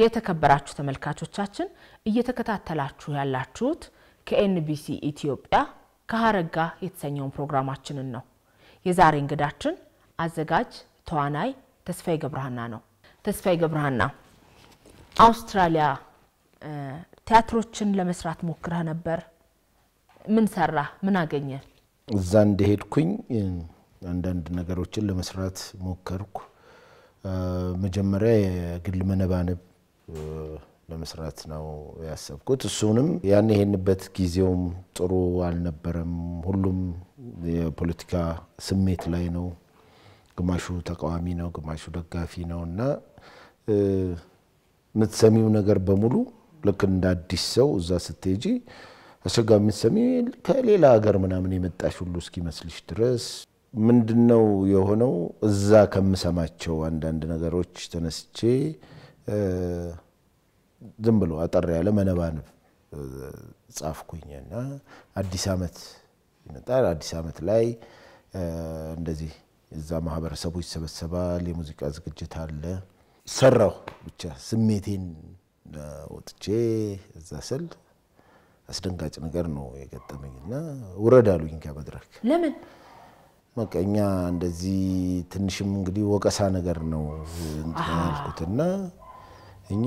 የተከበራችሁ ተመልካቾቻችን እየተከታተላችሁ ያላችሁት ከኤንቢሲ ኢትዮጵያ ከሀረጋ የተሰኘውን ፕሮግራማችንን ነው። የዛሬ እንግዳችን አዘጋጅ ተዋናይ ተስፋዬ ገብረሃና ነው። ተስፋዬ ገብረሃና፣ አውስትራሊያ ቲያትሮችን ለመስራት ሞክረህ ነበር። ምን ሰራ? ምን አገኘ? እዛ እንደሄድኩኝ አንዳንድ ነገሮችን ለመስራት ሞከርኩ። መጀመሪያ የግል መነባነብ ለመስራት ነው ያሰብኩት። እሱንም ያን ይሄንበት ጊዜውም ጥሩ አልነበረም። ሁሉም የፖለቲካ ስሜት ላይ ነው። ግማሹ ተቃዋሚ ነው፣ ግማሹ ደጋፊ ነው እና የምትሰሚው ነገር በሙሉ ልክ እንደ አዲስ ሰው እዛ ስትሄጂ አስቸጋሪ የምትሰሚ ከሌላ ሀገር ምናምን የመጣሽ ሁሉ እስኪመስልሽ ድረስ ምንድነው የሆነው? እዛ ከምሰማቸው አንዳንድ ነገሮች ተነስቼ ዝም ብሎ አጠር ያለ መነባንብ ጻፍኩኝ እና አዲስ ዓመት ይመጣል። አዲስ ዓመት ላይ እንደዚህ እዛ ማህበረሰቡ ይሰበሰባል፣ የሙዚቃ ዝግጅት አለ። ሰራሁ ብቻ ስሜቴን ወጥቼ እዛ ስል አስደንጋጭ ነገር ነው የገጠመኝ እና ውረድ አሉኝ ከመድረክ። ለምን? በቃ እኛ እንደዚህ ትንሽም እንግዲህ ወቀሳ ነገር ነው እንትን ያልኩትና እኛ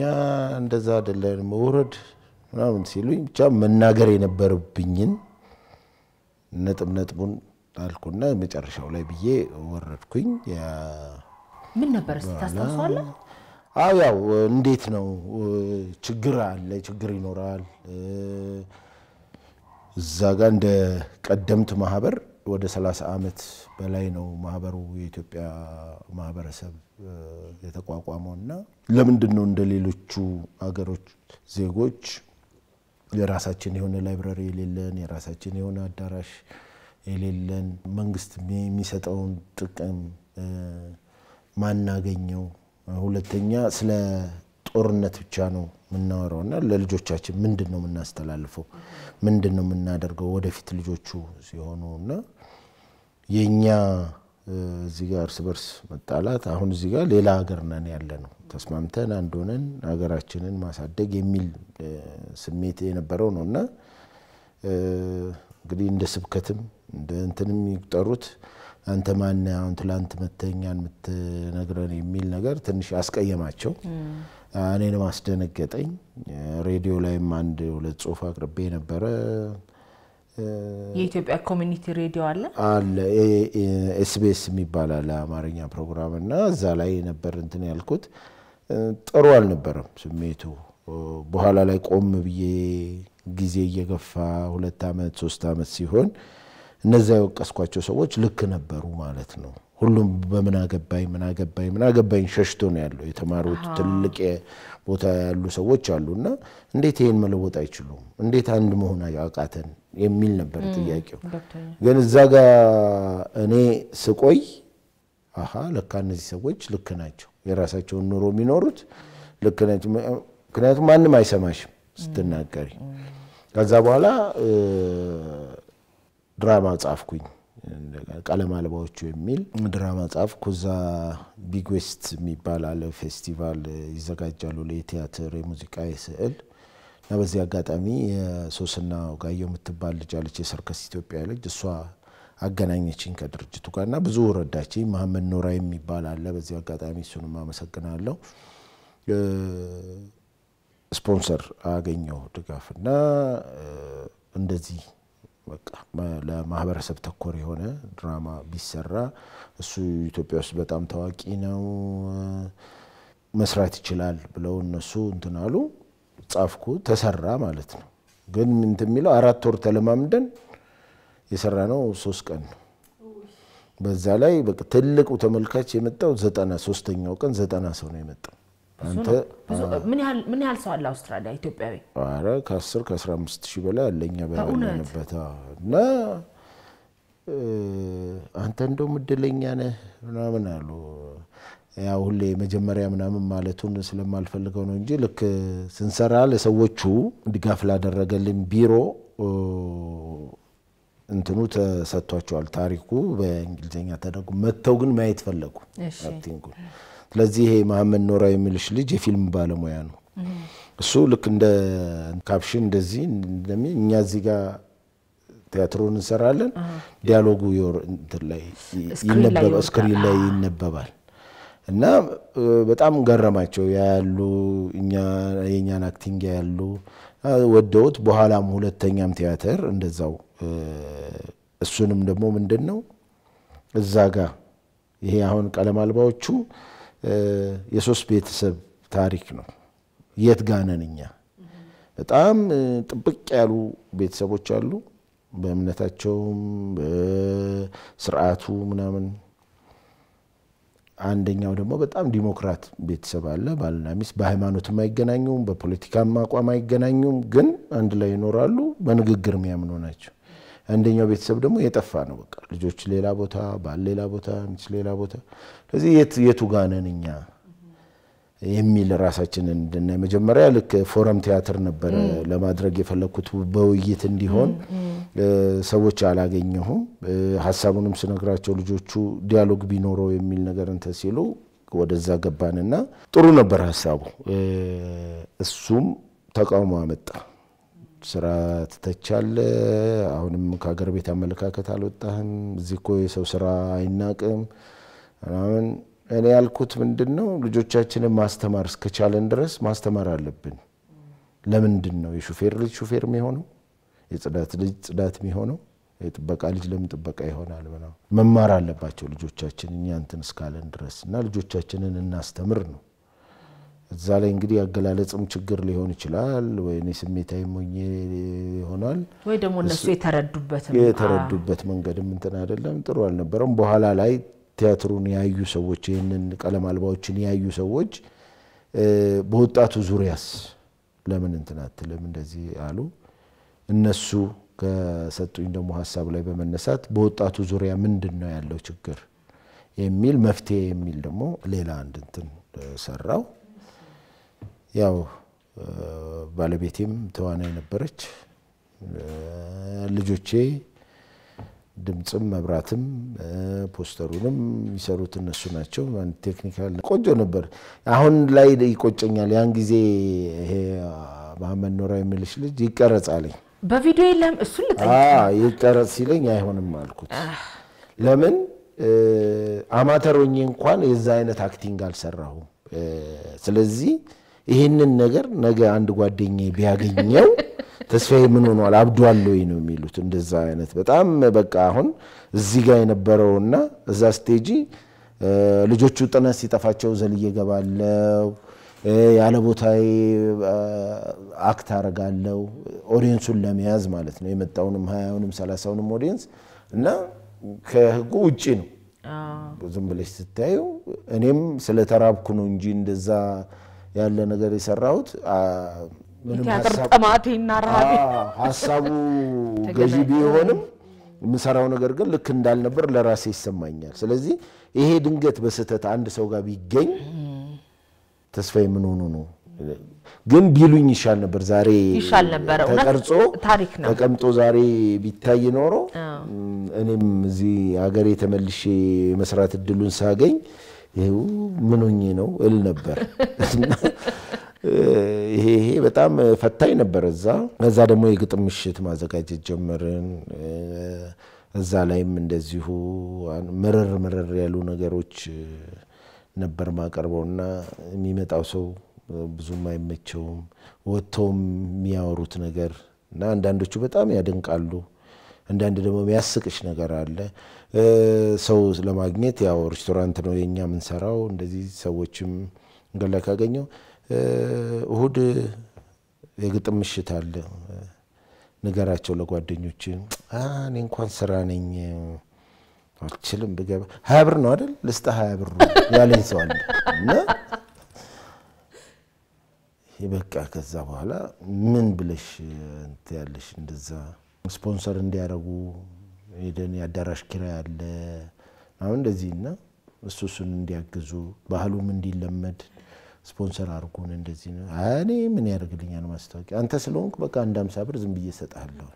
እንደዛ አይደለን መውረድ ምናምን ሲሉኝ ብቻ መናገር የነበረብኝን ነጥብ ነጥቡን አልኩና መጨረሻው ላይ ብዬ ወረድኩኝ። ምን ነበር እስኪ አዎ ያው እንዴት ነው ችግር አለ፣ ችግር ይኖራል። እዛ ጋር እንደ ቀደምት ማህበር ወደ 30 ዓመት በላይ ነው ማህበሩ የኢትዮጵያ ማህበረሰብ የተቋቋመው እና ለምንድን ነው እንደ ሌሎቹ አገሮች ዜጎች የራሳችን የሆነ ላይብራሪ የሌለን፣ የራሳችን የሆነ አዳራሽ የሌለን፣ መንግስት የሚሰጠውን ጥቅም ማናገኘው? ሁለተኛ ስለ ጦርነት ብቻ ነው የምናወራው እና ለልጆቻችን ምንድን ነው የምናስተላልፈው? ምንድን ነው የምናደርገው? ወደፊት ልጆቹ ሲሆኑ እና የእኛ እዚህ ጋር እርስ በርስ መጣላት አሁን እዚህ ጋር ሌላ ሀገር ነን ያለ ነው ተስማምተን አንድ ሆነን ሀገራችንን ማሳደግ የሚል ስሜት የነበረው ነው እና እንግዲህ እንደ ስብከትም እንደ እንትንም ይቁጠሩት አንተ ማን አሁን ትላንት መተኛን የምትነግረን የሚል ነገር ትንሽ አስቀየማቸው። እኔን ማስደነገጠኝ። ሬዲዮ ላይም አንድ ሁለት ጽሁፍ አቅርቤ ነበረ። የኢትዮጵያ ኮሚኒቲ ሬዲዮ አለ አለ ኤስቢኤስ የሚባል አለ አማርኛ ፕሮግራም እና እዛ ላይ ነበር እንትን ያልኩት። ጥሩ አልነበረም ስሜቱ። በኋላ ላይ ቆም ብዬ ጊዜ እየገፋ ሁለት አመት ሶስት አመት ሲሆን እነዛ የወቀስኳቸው ሰዎች ልክ ነበሩ ማለት ነው። ሁሉም በምን አገባኝ ምን አገባኝ ምን አገባኝ ሸሽቶ ነው ያለው። የተማሩት ትልቅ ቦታ ያሉ ሰዎች አሉ እና እንዴት ይህን መለወጥ አይችሉም? እንዴት አንድ መሆን አቃተን የሚል ነበር ጥያቄው። ግን እዛ ጋ እኔ ስቆይ አሀ ለካ እነዚህ ሰዎች ልክ ናቸው፣ የራሳቸውን ኑሮ የሚኖሩት ልክ ናቸው። ምክንያቱም ማንም አይሰማሽም ስትናገሪ። ከዛ በኋላ ድራማ ጻፍኩኝ። ቀለም አልባዎቹ የሚል ድራማ ጻፍኩ። ኩዛ ቢግዌስት የሚባል አለ ፌስቲቫል ይዘጋጃሉ ለቲያትር፣ የሙዚቃ፣ የስዕል እና በዚህ አጋጣሚ የሶስና ጋየው የምትባል ልጃለች የሰርከስ ኢትዮጵያ ልጅ። እሷ አገናኘችኝ ከድርጅቱ ጋር እና ብዙ ረዳችኝ። መሀመድ ኖራ የሚባል አለ። በዚህ አጋጣሚ እሱንም አመሰግናለሁ። ስፖንሰር አገኘው ድጋፍ እና እንደዚህ በቃ ለማህበረሰብ ተኮር የሆነ ድራማ ቢሰራ እሱ ኢትዮጵያ ውስጥ በጣም ታዋቂ ነው፣ መስራት ይችላል ብለው እነሱ እንትን አሉ። ጻፍኩ፣ ተሰራ ማለት ነው። ግን ምንት የሚለው አራት ወር ተለማምደን የሰራ ነው ሶስት ቀን ነው። በዛ ላይ ትልቁ ተመልካች የመጣው ዘጠና ሶስተኛው ቀን ዘጠና ሰው ነው የመጣው። ምን ያህል ሰው አለ አውስትራሊያ ኢትዮጵያዊ? አረ ከ10 ከ15 ሺህ በላይ አለኛ በያለንበት እና አንተ እንደውም እድለኛ ነህ ምናምን አሉ። ያው ሁሌ መጀመሪያ ምናምን ማለቱን ስለማልፈልገው ነው እንጂ ልክ ስንሰራ ለሰዎቹ ድጋፍ ላደረገልን ቢሮ እንትኑ ተሰጥቷቸዋል። ታሪኩ በእንግሊዝኛ ተደርጎ መጥተው ግን ማየት ፈለጉ አክቲንጉን ስለዚህ ይሄ መሐመድ ኖራ የሚልሽ ልጅ የፊልም ባለሙያ ነው። እሱ ልክ እንደ ካፕሽን እንደዚህ እንደሚ እኛ እዚህ ጋር ቲያትሮን እንሰራለን። ዲያሎጉ ላይ ስክሪን ላይ ይነበባል እና በጣም ገረማቸው ያሉ የእኛን አክቲንግ ያሉ ወደውት በኋላም ሁለተኛም ቲያትር እንደዛው እሱንም ደግሞ ምንድን ነው እዛ ጋር ይሄ አሁን ቀለም አልባዎቹ የሶስት ቤተሰብ ታሪክ ነው። የት ጋነን እኛ በጣም ጥብቅ ያሉ ቤተሰቦች አሉ። በእምነታቸውም በስርዓቱ ምናምን። አንደኛው ደግሞ በጣም ዲሞክራት ቤተሰብ አለ። ባልና ሚስት በሃይማኖትም አይገናኙም፣ በፖለቲካም አቋም አይገናኙም። ግን አንድ ላይ ይኖራሉ። በንግግር የሚያምኑ ናቸው። አንደኛው ቤተሰብ ደግሞ የጠፋ ነው። በቃ ልጆች ሌላ ቦታ፣ ባል ሌላ ቦታ፣ ሚስት ሌላ ቦታ። ስለዚህ የት የቱ ጋ ነን እኛ የሚል ራሳችንን እንድናይ መጀመሪያ ልክ ፎረም ቲያትር ነበረ ለማድረግ የፈለግኩት በውይይት እንዲሆን ሰዎች አላገኘሁም። ሀሳቡንም ስነግራቸው ልጆቹ ዲያሎግ ቢኖረው የሚል ነገር እንተ ሲሉ ወደዛ ገባንና ጥሩ ነበር ሀሳቡ። እሱም ተቃውሞ አመጣ። ስራ ትተቻለ። አሁንም ከሀገር ቤት አመለካከት አልወጣህም፣ እዚህ እኮ የሰው ስራ አይናቅም ምናምን። እኔ ያልኩት ምንድን ነው ልጆቻችንን ማስተማር እስከቻለን ድረስ ማስተማር አለብን። ለምንድን ነው የሹፌር ልጅ ሹፌር የሚሆነው? የጽዳት ልጅ ጽዳት የሚሆነው? የጥበቃ ልጅ ለምን ጥበቃ ይሆናል? መማር አለባቸው ልጆቻችን እኛ እንትን እስካለን ድረስ እና ልጆቻችንን እናስተምር ነው እዛ ላይ እንግዲህ አገላለጽም ችግር ሊሆን ይችላል፣ ወይ ስሜታዊ ሞኝ ይሆናል፣ ወይ ደግሞ እነሱ የተረዱበት የተረዱበት መንገድም እንትን አይደለም ጥሩ አልነበረም። በኋላ ላይ ቲያትሩን ያዩ ሰዎች ይህንን ቀለም አልባዎችን ያዩ ሰዎች በወጣቱ ዙሪያስ ለምን እንትን አትልም እንደዚህ አሉ። እነሱ ከሰጡኝ ደግሞ ሀሳብ ላይ በመነሳት በወጣቱ ዙሪያ ምንድን ነው ያለው ችግር የሚል መፍትሄ የሚል ደግሞ ሌላ አንድ እንትን ሰራው። ያው ባለቤቴም ተዋናይ ነበረች። ልጆቼ ድምፅም መብራትም ፖስተሩንም የሚሰሩት እነሱ ናቸው። ቴክኒካል ቆንጆ ነበር። አሁን ላይ ይቆጨኛል። ያን ጊዜ ይሄ መሐመድ ኖራ የሚልሽ ልጅ ይቀረጽ አለኝ። በቪዲዮ የለም እሱን ይቀረጽ ሲለኝ አይሆንም አልኩት። ለምን አማተሮኝ እንኳን የዛ አይነት አክቲንግ አልሰራሁም። ስለዚህ ይህንን ነገር ነገ አንድ ጓደኛ ቢያገኘው ተስፋዬ ምን ሆኗል አብዷል ወይ ነው የሚሉት። እንደዛ አይነት በጣም በቃ አሁን እዚህ ጋር የነበረውና እዛ ስቴጂ ልጆቹ ጥነት ሲጠፋቸው ዘልዬ ገባለው ያለ ቦታ አክት አረጋለው ኦዲየንሱን ለመያዝ ማለት ነው። የመጣውንም ሀያውንም ሰላሳውንም ኦዲየንስ እና ከህጉ ውጭ ነው። ዝም ብለሽ ስታዩ እኔም ስለተራብኩ ነው እንጂ እንደዛ ያለ ነገር የሰራሁት ሀሳቡ ገዢ ቢሆንም የምሰራው ነገር ግን ልክ እንዳልነበር ለራሴ ይሰማኛል። ስለዚህ ይሄ ድንገት በስህተት አንድ ሰው ጋር ቢገኝ ተስፋ የምንሆኑ ነው ግን ቢሉኝ ይሻል ነበር። ዛሬ ተቀርጾ ተቀምጦ ዛሬ ቢታይ ኖሮ እኔም እዚህ ሀገሬ ተመልሼ መስራት እድሉን ሳገኝ ይሄው ምንኝ ነው እል ነበር። ይሄ ይሄ በጣም ፈታኝ ነበር እዛ። እዛ ደግሞ የግጥም ምሽት ማዘጋጀት ጀመርን። እዛ ላይም እንደዚሁ ምርር ምርር ያሉ ነገሮች ነበር ማቀርበው እና የሚመጣው ሰው ብዙም አይመቸውም። ወጥተውም የሚያወሩት ነገር እና አንዳንዶቹ በጣም ያደንቃሉ፣ አንዳንድ ደግሞ የሚያስቅሽ ነገር አለ። ሰው ለማግኘት ያው ሬስቶራንት ነው የኛ የምንሰራው። እንደዚህ ሰዎችም መንገድ ካገኘው እሁድ የግጥም ምሽት አለ። ንገራቸው ለጓደኞች እኔ እንኳን ስራ ነኝ አልችልም ብገባ ሀያ ብር ነው አይደል ልስጥ ሀያ ብር ያለኝ ሰው አለ እና በቃ ከዛ በኋላ ምን ብለሽ ያለሽ እንደዛ ስፖንሰር እንዲያደርጉ ሄደን የአዳራሽ ኪራይ አለ ምናምን እንደዚህ እና እሱ እሱን እንዲያግዙ ባህሉም እንዲለመድ ስፖንሰር አድርጉን እንደዚህ ነው። እኔ ምን ያደርግልኛል ማስታወቂያ፣ አንተ ስለሆንኩ በቃ አንድ አምሳ ብር ዝም ብዬ እሰጥሃለሁ።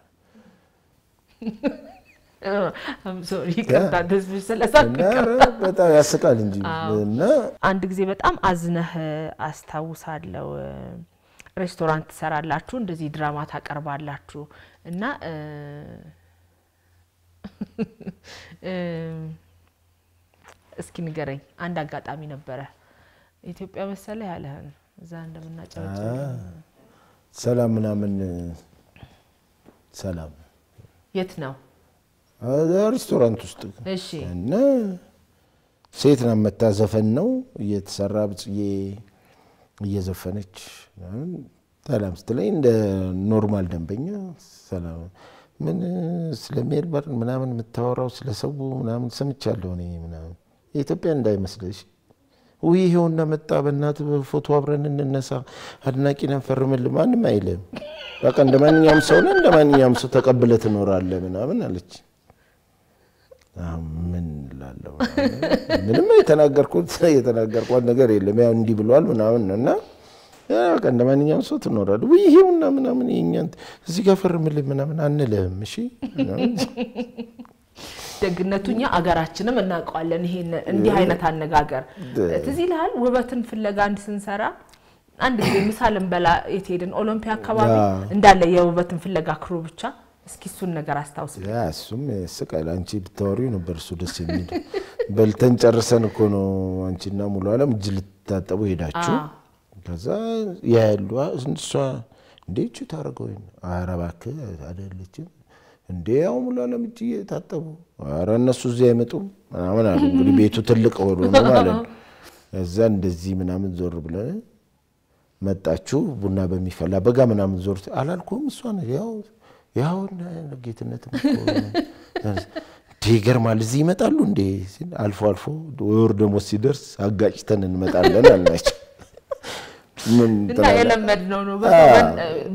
በጣም ያስቃል እንጂ እና አንድ ጊዜ በጣም አዝነህ አስታውሳለሁ። ሬስቶራንት ትሰራላችሁ፣ እንደዚህ ድራማ ታቀርባላችሁ እና እስኪ ንገረኝ፣ አንድ አጋጣሚ ነበረ ኢትዮጵያ መሰለ ያለህን እዛ እንደምናጨበጭ ሰላም ምናምን ሰላም የት ነው? ሬስቶራንት ውስጥ እና ሴት ና መታ ዘፈን ነው እየተሰራ ብጽዬ እየዘፈነች ሰላም ስትለኝ እንደ ኖርማል ደንበኛ ሰላም ምን ስለ ሜልበርን ምናምን የምታወራው ስለ ሰው ምናምን ሰምቻለሁ እኔ ምናምን የኢትዮጵያ እንዳይመስለሽ ውይ ይሄውና መጣ በእናት ፎቶ አብረን እንነሳ አድናቂ ነን ፈርምል ማንም አይልም በቃ እንደ ማንኛውም ሰው ነህ እንደ ማንኛውም ሰው ተቀብለ ትኖራለ ምናምን አለች ምን ላለው ምንም የተናገርኩት የተናገርኳት ነገር የለም ያው እንዲህ ብሏል ምናምን እና በቃ እንደ ማንኛውም ሰው ትኖራለህ። ይሄውና ምናምን የእኛን እዚህ ጋር ፈርምልህ ምናምን አንልህም። እሺ ደግነቱ እኛ አገራችንም እናውቀዋለን። ይሄን እንዲህ አይነት አነጋገር ትዝ ይልሃል? ውበትን ፍለጋ አንድ ስንሰራ አንድ ጊዜ ምሳ ልንበላ የት ሄድን? ኦሎምፒያ አካባቢ እንዳለ የውበትን ፍለጋ ክሩ ብቻ እስኪ እሱን ነገር አስታውስ። እሱም ስቃል አንቺ ብታወሪው ነበር እሱ ደስ የሚል በልተን ጨርሰን እኮ ነው አንቺና ሙሉ አለም እጅ ልታጠቡ ሄዳችሁ ከዛ ያሉ እሷ እንዴ እቺ ታደርገው ኧረ እባክህ አይደለችም እንዴ ያው ሙሉ ዓለም እጅ እየታጠቡ አረ እነሱ እዚህ አይመጡም ምናምን አሉ። እንግዲህ ቤቱ ትልቅ ሆኖ ነው ማለት ነው። ከዛ እንደዚህ ምናምን ዞር ብለን መጣችሁ ቡና በሚፈላ በጋ ምናምን ዞር አላልኩም። እሷ ያው ያው ጌትነት እንዴ ይገርማል። እዚህ ይመጣሉ እንዴ አልፎ አልፎ ወር ደግሞ ሲደርስ አጋጭተን እንመጣለን አልናቸው። እና የለመድነው ነው።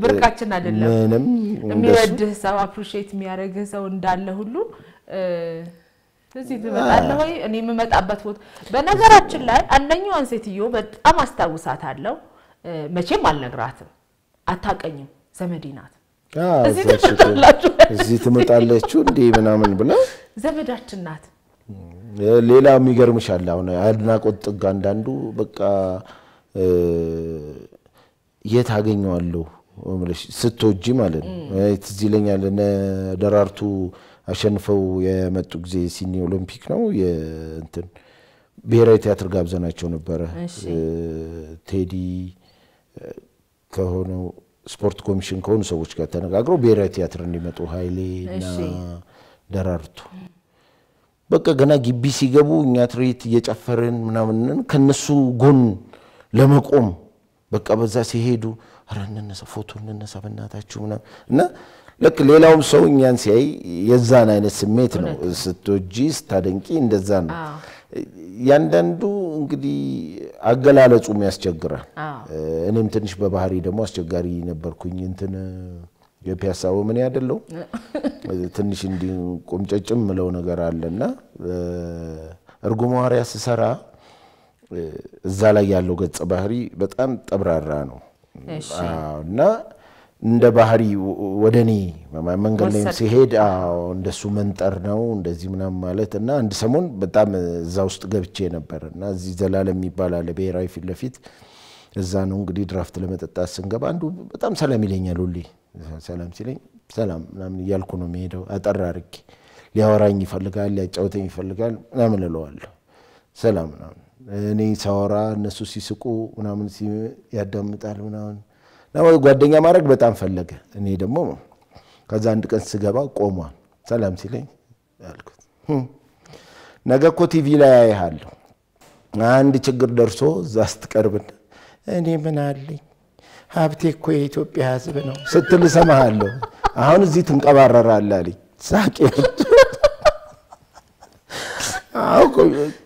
ብርቃችን አይደለም። የሚወድህ ሰው አፕሪሼት የሚያደርግህ ሰው እንዳለ ሁሉ እዚህ ትመጣለህ ወይ? እኔ የምመጣበት ቦታ በነገራችን ላይ አንደኛዋን ሴትዮ በጣም አስታውሳታለሁ። መቼም አልነግራትም፣ አታቀኝም፣ ዘመዴ ናት። እዚህ ትመጣለችሁ እንዴ ምናምን ብላ ዘመዳችን ናት። ሌላ የሚገርምሽ አለ። አሁን አድናቆት ጥግ አንዳንዱ በቃ የት አገኘዋለሁ ስትወጂ ማለት ነው። ትዝ ይለኛል እነ ደራርቱ አሸንፈው የመጡ ጊዜ ሲኒ ኦሎምፒክ ነው እንትን ብሔራዊ ቲያትር ጋብዘናቸው ነበረ። ቴዲ ከሆነው ስፖርት ኮሚሽን ከሆኑ ሰዎች ጋር ተነጋግረው ብሔራዊ ቲያትር እንዲመጡ ሀይሌ እና ደራርቱ በቃ ገና ግቢ ሲገቡ እኛ ትርኢት እየጨፈርን ምናምን ከነሱ ጎን ለመቆም በቃ በዛ ሲሄዱ ኧረ እንነሳ፣ ፎቶ እንነሳ በእናታችሁ ምናምን እና ልክ ሌላውም ሰው እኛን ሲያይ የዛን አይነት ስሜት ነው። ስትወጂ ስታደንቂ እንደዛ ነው። ያንዳንዱ እንግዲህ አገላለጹም ያስቸግራል። እኔም ትንሽ በባህሪ ደግሞ አስቸጋሪ ነበርኩኝ። እንትን የፒያሳ ወምን ያደለው ትንሽ እንዲህ ቁምጨጭም ምለው ነገር አለና እርጉም ሐዋርያ ስሰራ እዛ ላይ ያለው ገጸ ባህሪ በጣም ጠብራራ ነው እና እንደ ባህሪ ወደ እኔ መንገድ ላይም ሲሄድ እንደሱ መንጠር ነው እንደዚህ ምናምን ማለት እና አንድ ሰሞን በጣም እዛ ውስጥ ገብቼ ነበር እና እዚህ ዘላለም የሚባል አለ ብሔራዊ ፊት ለፊት እዛ ነው እንግዲህ ድራፍት ለመጠጣት ስንገባ አንዱ በጣም ሰላም ይለኛል ሁሌ ሰላም ሲለኝ ሰላም ምናምን እያልኩ ነው የሚሄደው አጠር አድርጌ ሊያወራኝ ይፈልጋል ሊያጫውተኝ ይፈልጋል ምናምን እለዋለሁ ሰላም ምናምን እኔ ሳወራ እነሱ ሲስቁ ምናምን ያዳምጣል ምናምን ጓደኛ ማድረግ በጣም ፈለገ። እኔ ደግሞ ከዛ አንድ ቀን ስገባ ቆሟል። ሰላም ሲለኝ አልኩት ነገ እኮ ቲቪ ላይ አያለሁ አንድ ችግር ደርሶ እዛ ስትቀርብን እኔ ምን አለኝ ሀብቴ እኮ የኢትዮጵያ ሕዝብ ነው ስትል እሰማሃለሁ። አሁን እዚህ ትንቀባረራለህ አለኝ። ሳቄ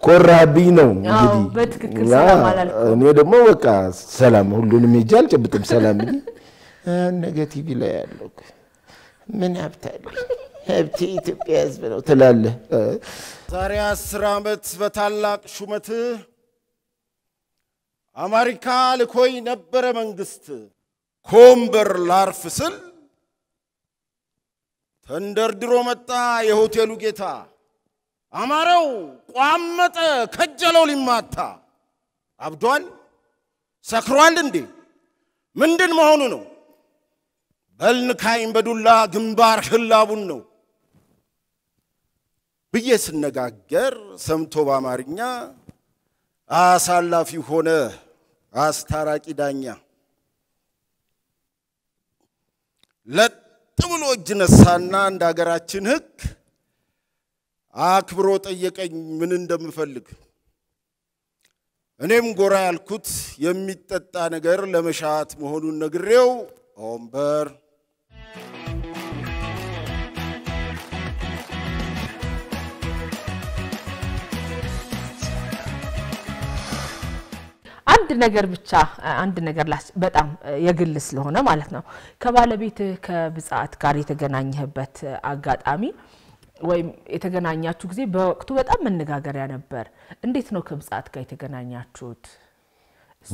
ኮራብኝ ነው እንግዲህ። በትክክል እኔ ደግሞ በቃ ሰላም ሁሉንም ሄጄ አልጨብጥም። ሰላም ብዬ ነገ ላይ ያለው ምን ያብታል ሀብቴ ኢትዮጵያ ህዝብ ነው ትላለህ። ዛሬ አስር ዓመት በታላቅ ሹመትህ አማሪካ ልኮይ ነበረ መንግስት ኮምበር ላርፍ ስል ተንደርድሮ መጣ የሆቴሉ ጌታ አማረው፣ ቋመጠ፣ ከጀለው ሊማታ። አብዷል? ሰክሯል እንዴ? ምንድን መሆኑ ነው? በልንካይም በዱላ ግንባር ህላቡን ነው ብዬ ስነጋገር ሰምቶ በአማርኛ አሳላፊ ሆነ አስታራቂ ዳኛ። ለጥ ብሎ እጅ ነሳና እንደ አገራችን ህግ አክብሮ ጠየቀኝ ምን እንደምፈልግ። እኔም ጎራ ያልኩት የሚጠጣ ነገር ለመሻት መሆኑን ነግሬው ወንበር አንድ ነገር ብቻ አንድ ነገር በጣም የግል ስለሆነ ማለት ነው ከባለቤትህ ከብጻት ጋር የተገናኘህበት አጋጣሚ ወይም የተገናኛችሁ ጊዜ በወቅቱ በጣም መነጋገሪያ ነበር። እንዴት ነው ከብጻት ጋር የተገናኛችሁት?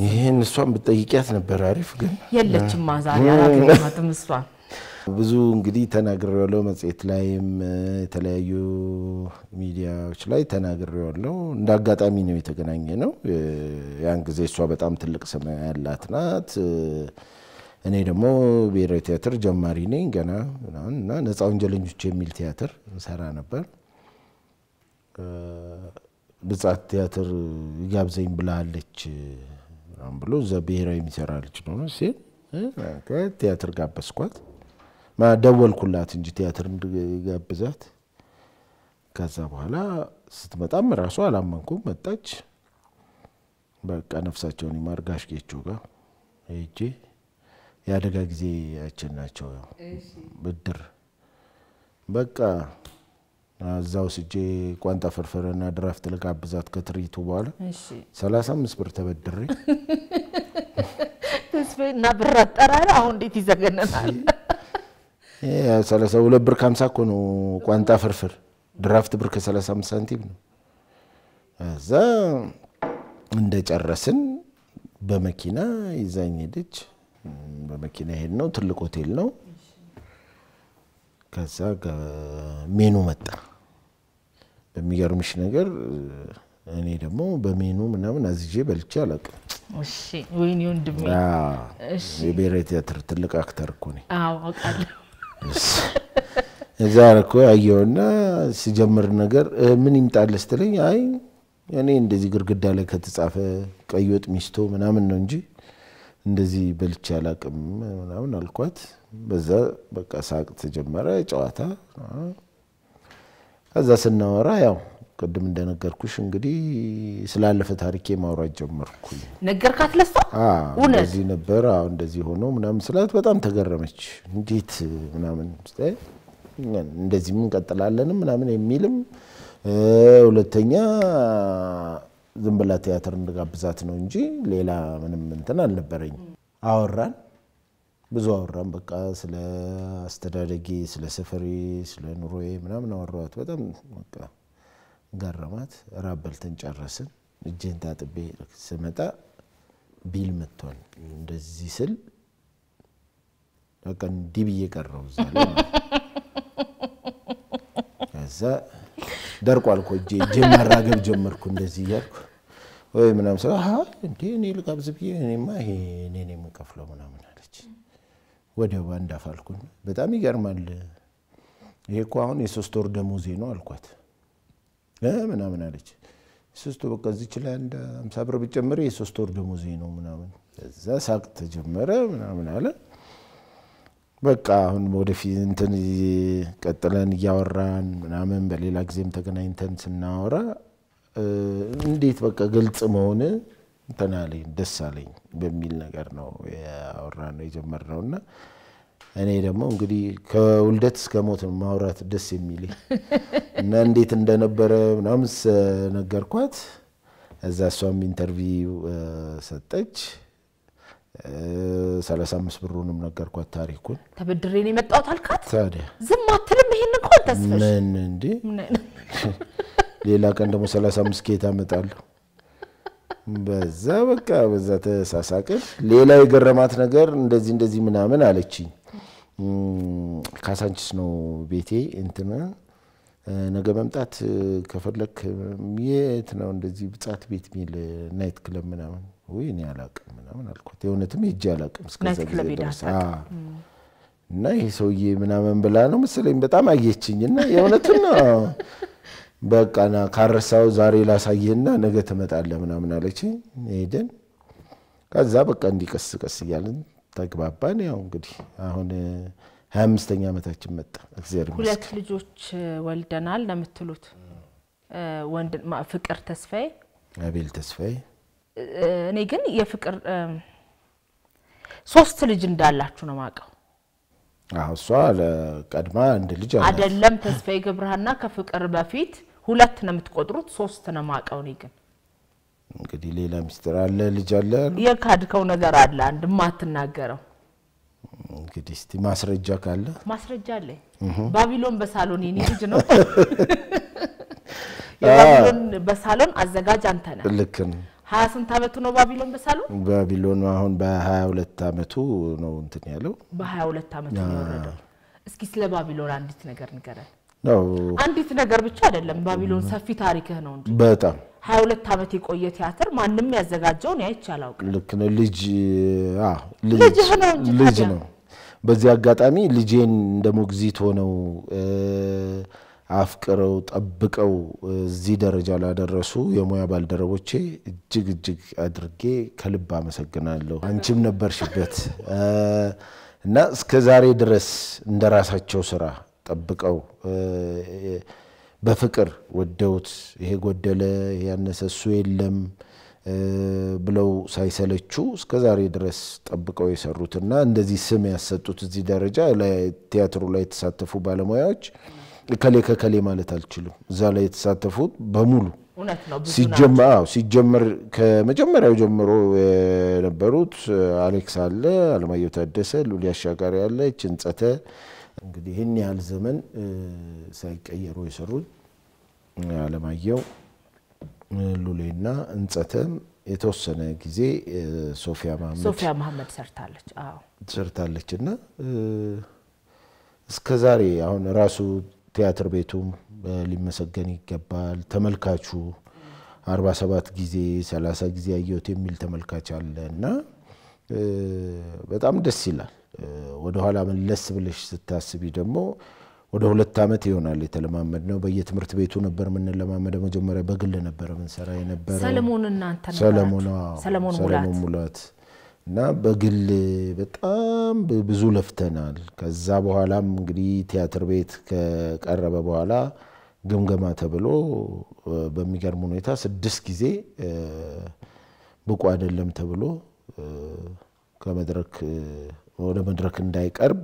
ይህን እሷን ብጠይቂያት ነበር አሪፍ። ግን የለችም ዛሬ አላገኘኋትም። እሷን ብዙ እንግዲህ ተናግሬዋለሁ። መጽሔት ላይም የተለያዩ ሚዲያዎች ላይ ተናግሬዋለሁ። እንደ አጋጣሚ ነው የተገናኘ ነው። ያን ጊዜ እሷ በጣም ትልቅ ስም ያላት ናት። እኔ ደግሞ ብሔራዊ ቲያትር ጀማሪ ነኝ ገና እና ነፃ ወንጀለኞች የሚል ቲያትር እንሰራ ነበር። ብጻት ቲያትር ጋብዘኝ ብላለች ብሎ እዛ ብሔራዊ የሚሰራ ልጅ ነው ሲል ቲያትር ጋበዝኳት። ደወልኩላት እንጂ ቲያትር እንድጋብዛት። ከዛ በኋላ ስትመጣም ራሱ አላመንኩም። መጣች። በቃ ነፍሳቸውን ይማር ጋሽ ጌቾ ጋር ሄጄ የአደጋ ጊዜያችን ናቸው። ብድር በቃ እዛው ስጄ ቋንጣ ፍርፍርና ድራፍት ልቃ ብዛት ከትርኢቱ በኋላ ሰላሳ አምስት ብር ተበድሬ እና ብር አጠራር አሁን እንዴት ይዘገነናል? ሰላሳ ሁለት ብር ከሀምሳ እኮ ነው ቋንጣ ፍርፍር፣ ድራፍት ብር ከሰላሳ አምስት ሳንቲም ነው። እዛ እንደጨረስን በመኪና ይዛኝ ሄደች። በመኪና ሄድ ነው። ትልቅ ሆቴል ነው። ከዛ ሜኑ መጣ። በሚገርምሽ ነገር እኔ ደግሞ በሜኑ ምናምን አዝዤ በልቼ አላውቅም። ወይኔ ወንድሜ፣ የብሔራዊ ቲያትር ትልቅ አክተር እኮ ነኝ። እዛ እኮ አየውና ሲጀምር ነገር ምን ይምጣል ስትለኝ፣ አይ እኔ እንደዚህ ግርግዳ ላይ ከተጻፈ ቀይ ወጥ ሚስቶ ምናምን ነው እንጂ እንደዚህ በልቼ አላቅም ምናምን አልኳት። በዛ በቃ ሳቅ ተጀመረ ጨዋታ። ከዛ ስናወራ ያው ቅድም እንደነገርኩሽ እንግዲህ ስላለፈ ታሪኬ ማውራት ጀመርኩ። ነገርካት? ለሷ እንደዚህ ነበር እንደዚህ ሆኖ ምናምን ስላት በጣም ተገረመች። እንዴት ምናምን እንደዚህም እንቀጥላለን ምናምን የሚልም ሁለተኛ ዝም ብላ ቲያትር እንድጋብዛት ነው እንጂ ሌላ ምንም እንትን አልነበረኝ። አወራን፣ ብዙ አወራን። በቃ ስለ አስተዳደጌ፣ ስለ ስፍሬ፣ ስለ ኑሮዬ ምናምን አወራኋት። በጣም በቃ ገረማት። ራት በልተን ጨረስን። እጄን ታጥቤ ስመጣ ቢል መጥቷል። እንደዚህ ስል በቃ እንዲህ ብዬ ቀረው እዛ ከዛ ደርቋል እኮ እጄ እጄ ማራገብ ጀመርኩ እንደዚህ እያልኩ ወይ ምናምን ስለ እንዴ እኔ ልጋብዝ ብዬ እኔማ ይሄ እኔ ነው የምንከፍለው ምናምን አለች። ወዲያው አንድ አፍ በጣም ይገርማል። ይሄ እኮ አሁን የሶስት ወር ደሞዜ ነው አልኳት ምናምን አለች። ሶስት በቃ እዚች ላይ እንደ ሀምሳ ብር ብጨምር የሶስት ወር ደሞዜ ነው ምናምን። እዛ ሳቅ ተጀመረ ምናምን አለ። በቃ አሁን ወደፊት እንትን ቀጥለን እያወራን ምናምን በሌላ ጊዜም ተገናኝተን ስናወራ እንዴት በቃ ግልጽ መሆን እንትን አለኝ ደስ አለኝ በሚል ነገር ነው ያወራ ነው ነው እና እኔ ደግሞ እንግዲህ ከውልደት እስከ ሞት ማውራት ደስ የሚል እና እንዴት እንደነበረ ምናምን ነገርኳት። እዛ እሷም ኢንተርቪው ሰጠች። ሰላሳ አምስት ብሩንም ነገርኳት ታሪኩን። ተበድሬ ነው የመጣሁት አልካት። ታዲያ ዝም አትልም? ይሄን እንኳን ተስፈሽ ምን እንዴ? ሌላ ቀን ደግሞ ሰላሳ አምስት ኬት አመጣለሁ። በዛ በቃ በዛ ተሳሳቅን። ሌላ የገረማት ነገር እንደዚህ እንደዚህ ምናምን አለችኝ። ካሳንችስ ነው ቤቴ እንትን ነገ መምጣት ከፈለክ የት ነው እንደዚህ ብጻት ቤት ሚል ናይት ክለብ ምናምን ውይ እኔ አላውቅም ምናምን አልኩት። የእውነትም ሄጄ አላውቅም እስከዛ ጊዜ ድረስ እና ይሄ ሰውዬ ምናምን ብላ ነው መሰለኝ በጣም አየችኝ እና የእውነትን በቃ ና ካረሳው ዛሬ ላሳየና ነገ ትመጣለህ ምናምን አለችኝ። ሄደን ከዛ በቃ እንዲቀስ ቀስ እያለን ተግባባን። ያው እንግዲህ አሁን ሀያ አምስተኛ ዓመታችን መጣ። እግዚአብሔር ሁለት ልጆች ወልደናል ለምትሉት ወንድ ፍቅር ተስፋዬ፣ አቤል ተስፋዬ እኔ ግን የፍቅር ሶስት ልጅ እንዳላችሁ ነው ማቀው። እሷ ቀድማ አንድ ልጅ አይደለም ተስፋዬ ገብረሃና ከፍቅር በፊት ሁለት ነው የምትቆጥሩት፣ ሶስት ነው ማቀው። እኔ ግን እንግዲህ ሌላ ሚስጥር አለ፣ ልጅ አለ፣ የካድከው ነገር አለ፣ አንድ የማትናገረው እንግዲህ እስቲ ማስረጃ ካለ ማስረጃ አለ። ባቢሎን በሳሎን የኔ ልጅ ነው። የባቢሎን በሳሎን አዘጋጅ አንተ ነህ። ልክ ነው። ሀያ ስንት አመቱ ነው ባቢሎን በሳሉ? ባቢሎን አሁን በሀያ ሁለት አመቱ ነው እንትን ያለው በሀያ ሁለት አመቱ ነው እስኪ ስለ ባቢሎን አንዲት ነገር ንገረን። አንዲት ነገር ብቻ አይደለም። ባቢሎን ሰፊ ታሪክህ ነው እንጂ በጣም ሀያ ሁለት አመት የቆየ ቲያትር ማንም ያዘጋጀውን አይቼ አላውቅም። ልክ ነው። ልጅ ልጅህ ነው እንጂ ልጅ ነው። በዚህ አጋጣሚ ልጄን እንደ ሞግዚት ሆነው አፍቅረው ጠብቀው እዚህ ደረጃ ላደረሱ የሙያ ባልደረቦቼ እጅግ እጅግ አድርጌ ከልብ አመሰግናለሁ። አንቺም ነበርሽበት እና እስከ ዛሬ ድረስ እንደ ራሳቸው ስራ ጠብቀው በፍቅር ወደውት ይሄ ጎደለ ያነሰ እሱ የለም ብለው ሳይሰለቹ እስከ ዛሬ ድረስ ጠብቀው የሰሩትና እንደዚህ ስም ያሰጡት እዚህ ደረጃ ቲያትሩ ላይ የተሳተፉ ባለሙያዎች ከሌ ከከሌ ማለት አልችልም። እዛ ላይ የተሳተፉት በሙሉ ሲጀመር ከመጀመሪያው ጀምሮ የነበሩት አሌክስ አለ፣ አለማየሁ ታደሰ፣ ሉሊ አሻጋሪ አለች፣ እንጸተ እንግዲህ ይህን ያህል ዘመን ሳይቀየሩ የሰሩት አለማየሁ ሉሌና እንጸተም የተወሰነ ጊዜ ሶፊያ መሀመድ ሰርታለች ሰርታለች እና እስከ ዛሬ አሁን ራሱ ቲያትር ቤቱም ሊመሰገን ይገባል። ተመልካቹ 47 ጊዜ 30 ጊዜ አየሁት የሚል ተመልካች አለ እና በጣም ደስ ይላል። ወደኋላ መለስ ብለሽ ስታስቢ ደግሞ ወደ ሁለት ዓመት ይሆናል የተለማመድ ነው። በየትምህርት ቤቱ ነበር የምንለማመደው። መጀመሪያ በግል ነበር ምንሰራ የነበረ ሰለሞን እናንተ ሰለሞን ሙላት እና በግል በጣም ብዙ ለፍተናል። ከዛ በኋላም እንግዲህ ቲያትር ቤት ከቀረበ በኋላ ግምገማ ተብሎ በሚገርም ሁኔታ ስድስት ጊዜ ብቁ አይደለም ተብሎ ከመድረክ ወደ መድረክ እንዳይቀርብ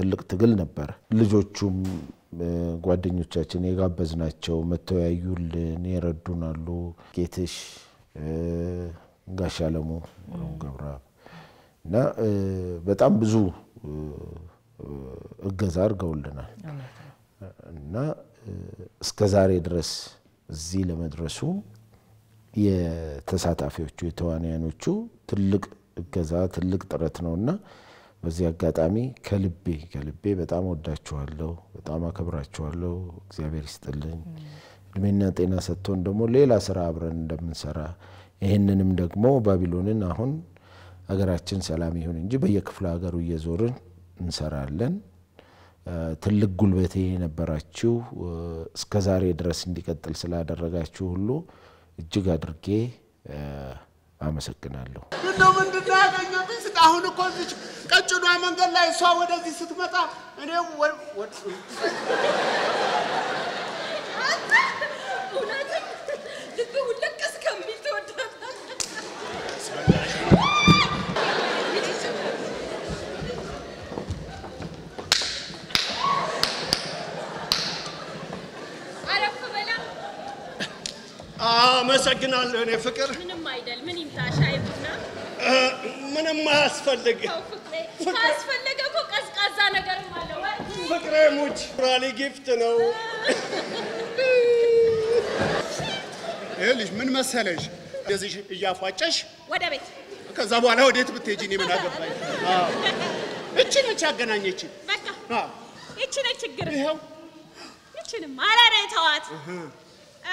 ትልቅ ትግል ነበር። ልጆቹም ጓደኞቻችን የጋበዝናቸው መተው ያዩልን የረዱን አሉ ጌትሽ ጋሻ አለሙ ገብረአብ እና በጣም ብዙ እገዛ አድርገውልናል እና እስከ ዛሬ ድረስ እዚህ ለመድረሱ የተሳታፊዎቹ የተዋንያኖቹ ትልቅ እገዛ ትልቅ ጥረት ነው እና በዚህ አጋጣሚ ከልቤ ከልቤ በጣም ወዳችኋለሁ፣ በጣም አከብራችኋለሁ። እግዚአብሔር ይስጥልኝ እድሜና ጤና ሰጥቶን ደግሞ ሌላ ስራ አብረን እንደምንሰራ ይህንንም ደግሞ ባቢሎንን አሁን ሀገራችን ሰላም ይሁን እንጂ በየክፍለ ሀገሩ እየዞርን እንሰራለን። ትልቅ ጉልበቴ የነበራችሁ እስከ ዛሬ ድረስ እንዲቀጥል ስላደረጋችሁ ሁሉ እጅግ አድርጌ አመሰግናለሁ። እንደው ምንድን ነው ያገኘሁት? አሁን እኮ ቀጭኗ መንገድ ላይ እሷ ወደዚህ ስትመጣ እኔ አመሰግናለሁ። እኔ ፍቅር ምንም አይደል። ምን ይምጣ? ሻይ ቡና? ምንም አያስፈልግ። ካስፈለገ እኮ ቀዝቃዛ ነገር አለው። ፍቅሬ ሙች ራሊ ጊፍት ነው። ይኸውልሽ ምን መሰለሽ፣ እንደዚህ እያፏጨሽ ወደ ቤት ከዛ በኋላ ወዴት ብትሄጂ እኔ ምን አገባኝ። እቺ ነች ያገናኘችን። በቃ እቺ ነች ችግር። ይኸው እቺንም አላረ ተዋት።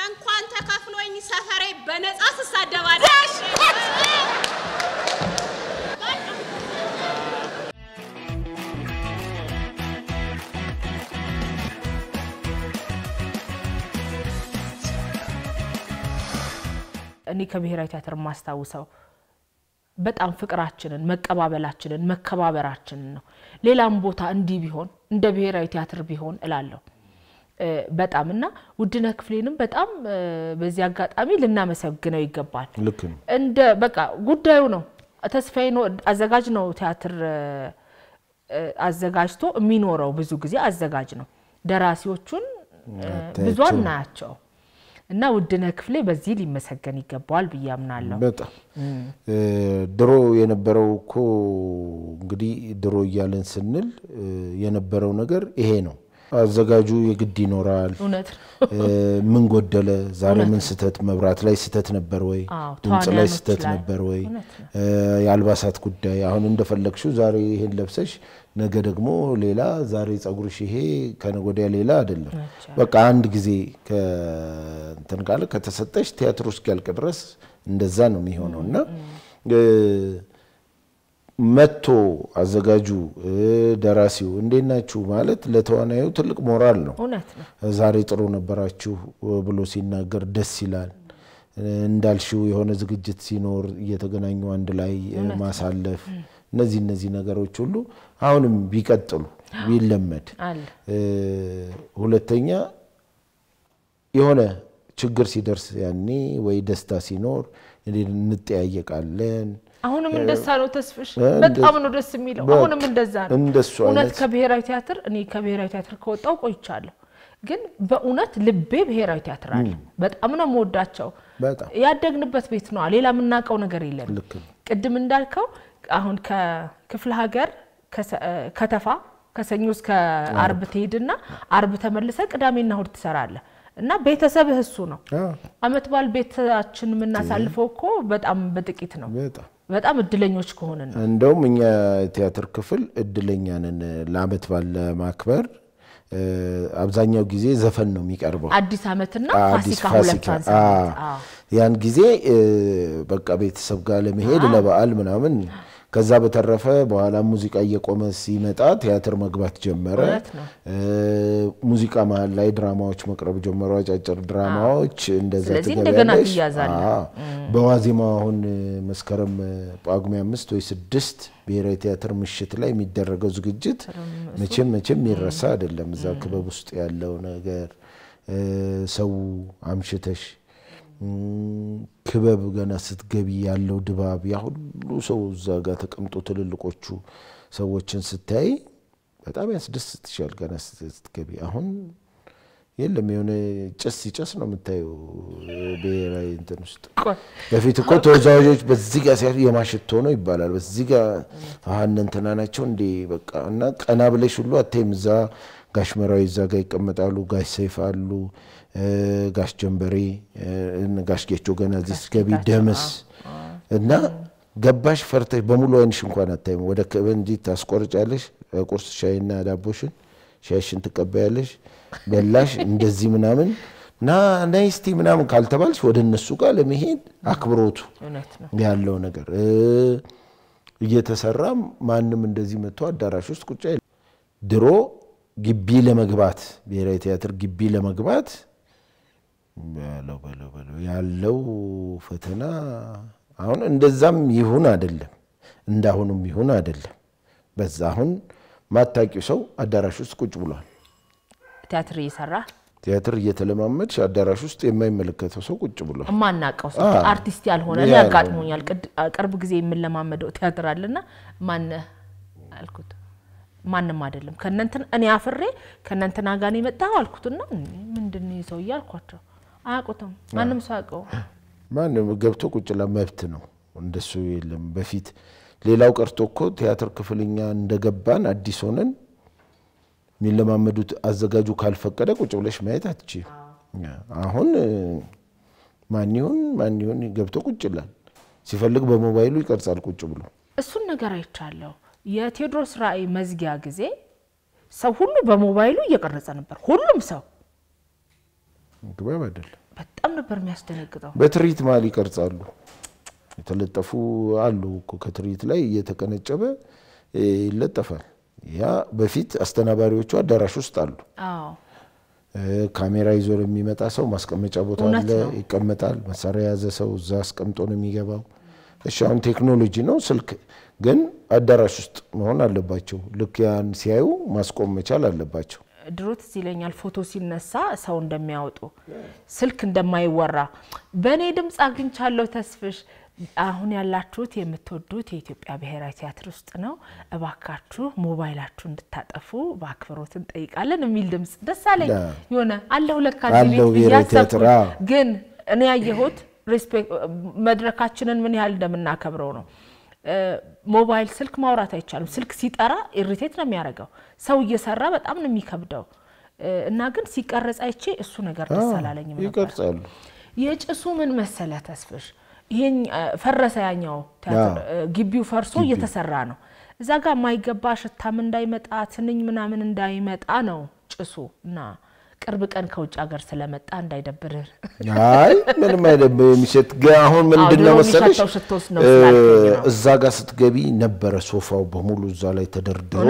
እንኳን ተከፍሎኝ ሰፈሬ በነፃ ትሳደባለሽ። እኔ ከብሔራዊ ቲያትር የማስታውሰው በጣም ፍቅራችንን፣ መቀባበላችንን፣ መከባበራችንን ነው። ሌላም ቦታ እንዲህ ቢሆን እንደ ብሔራዊ ቲያትር ቢሆን እላለሁ። በጣም እና ውድነህ ክፍሌንም በጣም በዚህ አጋጣሚ ልናመሰግነው ይገባል። እንደ በቃ ጉዳዩ ነው ተስፋዬ ነው አዘጋጅ ነው ቲያትር አዘጋጅቶ የሚኖረው ብዙ ጊዜ አዘጋጅ ነው። ደራሲዎቹን ብዙ አናያቸው እና ውድነህ ክፍሌ በዚህ ሊመሰገን ይገባዋል ብዬ አምናለሁ። በጣም ድሮ የነበረው እኮ እንግዲህ ድሮ እያለን ስንል የነበረው ነገር ይሄ ነው። አዘጋጁ የግድ ይኖራል። ምን ጎደለ? ዛሬ ምን ስህተት መብራት ላይ ስህተት ነበር ወይ? ድምፅ ላይ ስህተት ነበር ወይ? የአልባሳት ጉዳይ አሁን እንደፈለግሽው ዛሬ ይሄን ለብሰሽ ነገ ደግሞ ሌላ፣ ዛሬ ጸጉርሽ ይሄ ከነጎዳያ ሌላ አይደለም። በቃ አንድ ጊዜ እንትን ካለ ከተሰጠሽ ቲያትር ውስጥ ያልቅ ድረስ እንደዛ ነው የሚሆነው እና መጥቶ አዘጋጁ ደራሲው እንዴት ናችሁ ማለት ለተዋናዩ ትልቅ ሞራል ነው። ዛሬ ጥሩ ነበራችሁ ብሎ ሲናገር ደስ ይላል። እንዳልሽው የሆነ ዝግጅት ሲኖር እየተገናኙ አንድ ላይ ማሳለፍ፣ እነዚህ እነዚህ ነገሮች ሁሉ አሁንም ቢቀጥሉ ቢለመድ። ሁለተኛ የሆነ ችግር ሲደርስ ያኔ ወይ ደስታ ሲኖር እንጠያየቃለን አሁንም እንደዛ ነው ተስፍሽ። በጣም ነው ደስ የሚለው። አሁንም እንደዛ ነው። እንደሱ እውነት ከብሔራዊ ቲያትር እኔ ከብሔራዊ ቲያትር ከወጣው ቆይቻለሁ፣ ግን በእውነት ልቤ ብሔራዊ ቲያትር አለ። በጣም ነው የምወዳቸው። ያደግንበት ቤት ነዋ። ሌላ የምናውቀው ነገር የለም። ቅድም እንዳልከው አሁን ከክፍለ ሀገር ከተፋ ከሰኞ እስከ አርብ ትሄድና አርብ ተመልሰ ቅዳሜና እሁድ ትሰራለህ እና ቤተሰብህ እሱ ነው። አመት በዓል ቤታችን የምናሳልፈው እኮ በጣም በጥቂት ነው። በጣም እድለኞች ከሆነ ነው። እንደውም እኛ ቲያትር ክፍል እድለኛ ነን። ለአመት ባለ ማክበር አብዛኛው ጊዜ ዘፈን ነው የሚቀርበው። አዲስ አመትና አዲስ ፋሲካ ያን ጊዜ በቃ ቤተሰብ ጋር ለመሄድ ለበዓል ምናምን ከዛ በተረፈ በኋላ ሙዚቃ እየቆመ ሲመጣ ቲያትር መግባት ጀመረ። ሙዚቃ መሀል ላይ ድራማዎች መቅረብ ጀመሩ። አጫጭር ድራማዎች እንደዛ በዋዜማ አሁን መስከረም ጳጉሜ አምስት ወይ ስድስት ብሔራዊ ቲያትር ምሽት ላይ የሚደረገው ዝግጅት መቼም መቼም የሚረሳ አይደለም። እዛ ክበብ ውስጥ ያለው ነገር ሰው አምሽተሽ ክበብ ገና ስትገቢ ያለው ድባብ ያ ሁሉ ሰው እዛ ጋር ተቀምጦ ትልልቆቹ ሰዎችን ስታይ በጣም ያስደስትሻል። ገና ስትገቢ አሁን የለም የሆነ ጭስ ሲጨስ ነው የምታየው። ብሔራዊ እንትን ውስጥ በፊት እኮ ተወዛዋዦች በዚህ ጋር ሲያ የማሽቶ ነው ይባላል። በዚህ ጋር እንትና ናቸው እንዴ በቃ እና ቀና ብለሽ ሁሉ አታይም እዛ ጋሽ መራዊ እዛ ጋ ይቀመጣሉ። ጋሽ ሰይፍ አሉ፣ ጋሽ ጀንበሬ፣ ጋሽ ጌቾ ገና እዚህ ስገቢ ደምስ እና ገባሽ ፈርተሽ በሙሉ አይንሽ እንኳን አታይም። ወደ ክብ እንጂ ታስቆርጫለሽ። ቁርስ ሻይና ዳቦሽን ሻይሽን ትቀበያለሽ፣ በላሽ እንደዚህ ምናምን ና ናይስቲ ምናምን ካልተባልሽ ወደ እነሱ ጋር ለመሄድ አክብሮቱ ያለው ነገር እየተሰራም ማንም እንደዚህ መጥቶ አዳራሽ ውስጥ ቁጭ ድሮ ግቢ ለመግባት ብሔራዊ ቲያትር ግቢ ለመግባት በለው በለው በለው ያለው ፈተና አሁን እንደዛም ይሁን አይደለም፣ እንዳሁኑም ይሁን አይደለም። በዛ አሁን ማታቂው ሰው አዳራሽ ውስጥ ቁጭ ብሏል። ቲያትር እየሰራ ቲያትር እየተለማመድ አዳራሽ ውስጥ የማይመለከተው ሰው ቁጭ ብሏል። ማናቀው ሰው አርቲስት ያልሆነ ያጋጥሞኛል። ቅርብ ጊዜ የምንለማመደው ቲያትር አለና ማነህ አልኩት ማንም አይደለም ከእነንትን እኔ አፍሬ ከእነንትና ጋር ነው የመጣው አልኩትና ምንድን ነው ሰውዬ አልኳቸው። አያውቁትም፣ ማንም ሰው አያውቀው። ማንም ገብቶ ቁጭ መብት ነው። እንደሱ የለም። በፊት ሌላው ቀርቶ እኮ ቲያትር ክፍልኛ እንደገባን አዲስ ሆነን የሚለማመዱት አዘጋጁ ካልፈቀደ ቁጭ ብለሽ ማየት አትችይም። አሁን ማን ይሁን ማን ይሁን ገብቶ ቁጭ ይላል። ሲፈልግ በሞባይሉ ይቀርጻል ቁጭ ብሎ። እሱን ነገር አይቻለሁ። የቴዎድሮስ ራዕይ መዝጊያ ጊዜ ሰው ሁሉ በሞባይሉ እየቀረጸ ነበር። ሁሉም ሰው ግባብ አይደለም። በጣም ነበር የሚያስደነግጠው። በትርኢት መሀል ይቀርጻሉ። የተለጠፉ አሉ ከትርኢት ላይ እየተቀነጨበ ይለጠፋል። ያ በፊት አስተናባሪዎቹ አዳራሽ ውስጥ አሉ። ካሜራ ይዞ የሚመጣ ሰው ማስቀመጫ ቦታ አለ፣ ይቀመጣል። መሳሪያ የያዘ ሰው እዛ አስቀምጦ ነው የሚገባው። እሺ አሁን ቴክኖሎጂ ነው ስልክ ግን አዳራሽ ውስጥ መሆን አለባቸው። ልክ ያን ሲያዩ ማስቆም መቻል አለባቸው። ድሮ ትዝ ይለኛል ፎቶ ሲነሳ ሰው እንደሚያወጡ ስልክ እንደማይወራ በእኔ ድምፅ አግኝቻለሁ ተስፍሽ አሁን ያላችሁት የምትወዱት የኢትዮጵያ ብሔራዊ ቲያትር ውስጥ ነው። እባካችሁ ሞባይላችሁ እንድታጠፉ በአክብሮት እንጠይቃለን የሚል ድምጽ ደስ አለኝ። የሆነ አለሁ ለካ ግን እኔ ያየሁት መድረካችንን ምን ያህል እንደምናከብረው ነው። ሞባይል ስልክ ማውራት አይቻልም። ስልክ ሲጠራ ኢሪቴት ነው የሚያደርገው። ሰው እየሰራ በጣም ነው የሚከብደው እና ግን ሲቀረጽ አይቼ እሱ ነገር ደስ አላለኝም ነበር። የጭሱ ምን መሰለ ተስፍሽ ይሄን ፈረሰ። ያኛው ግቢው ፈርሶ እየተሰራ ነው። እዛ ጋር የማይገባ ሽታም እንዳይመጣ ትንኝ ምናምን እንዳይመጣ ነው ጭሱ እና ቅርብ ቀን ከውጭ ሀገር ስለመጣ እንዳይደብርህ። አይ ምንም አይደብር። የሚሸት አሁን ምንድን ነው መሰለሽ እዛ ጋር ስትገቢ ነበረ ሶፋው በሙሉ እዛ ላይ ተደርድሮ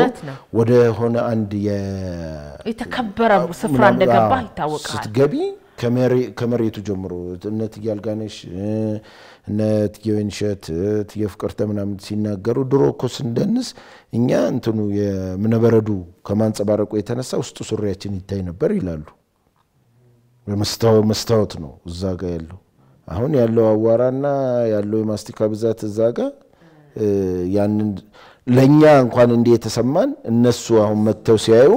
ወደ ሆነ አንድ የተከበረ ስፍራ እንደገባ ይታወቃል። ስትገቢ ከመሬቱ ጀምሮ እነ እያልጋነሽ እነ ትየወይንሸት ትየ ፍቅርተ ምናምን ሲናገሩ ድሮ እኮ ስንደንስ እኛ እንትኑ የምነበረዱ ከማንጸባረቁ የተነሳ ውስጡ ሱሪያችን ይታይ ነበር ይላሉ። መስታወት ነው እዛ ጋ ያለው። አሁን ያለው አዋራና ያለው የማስቲካ ብዛት እዛ ጋ ያንን ለእኛ እንኳን እንዲህ የተሰማን እነሱ አሁን መጥተው ሲያዩ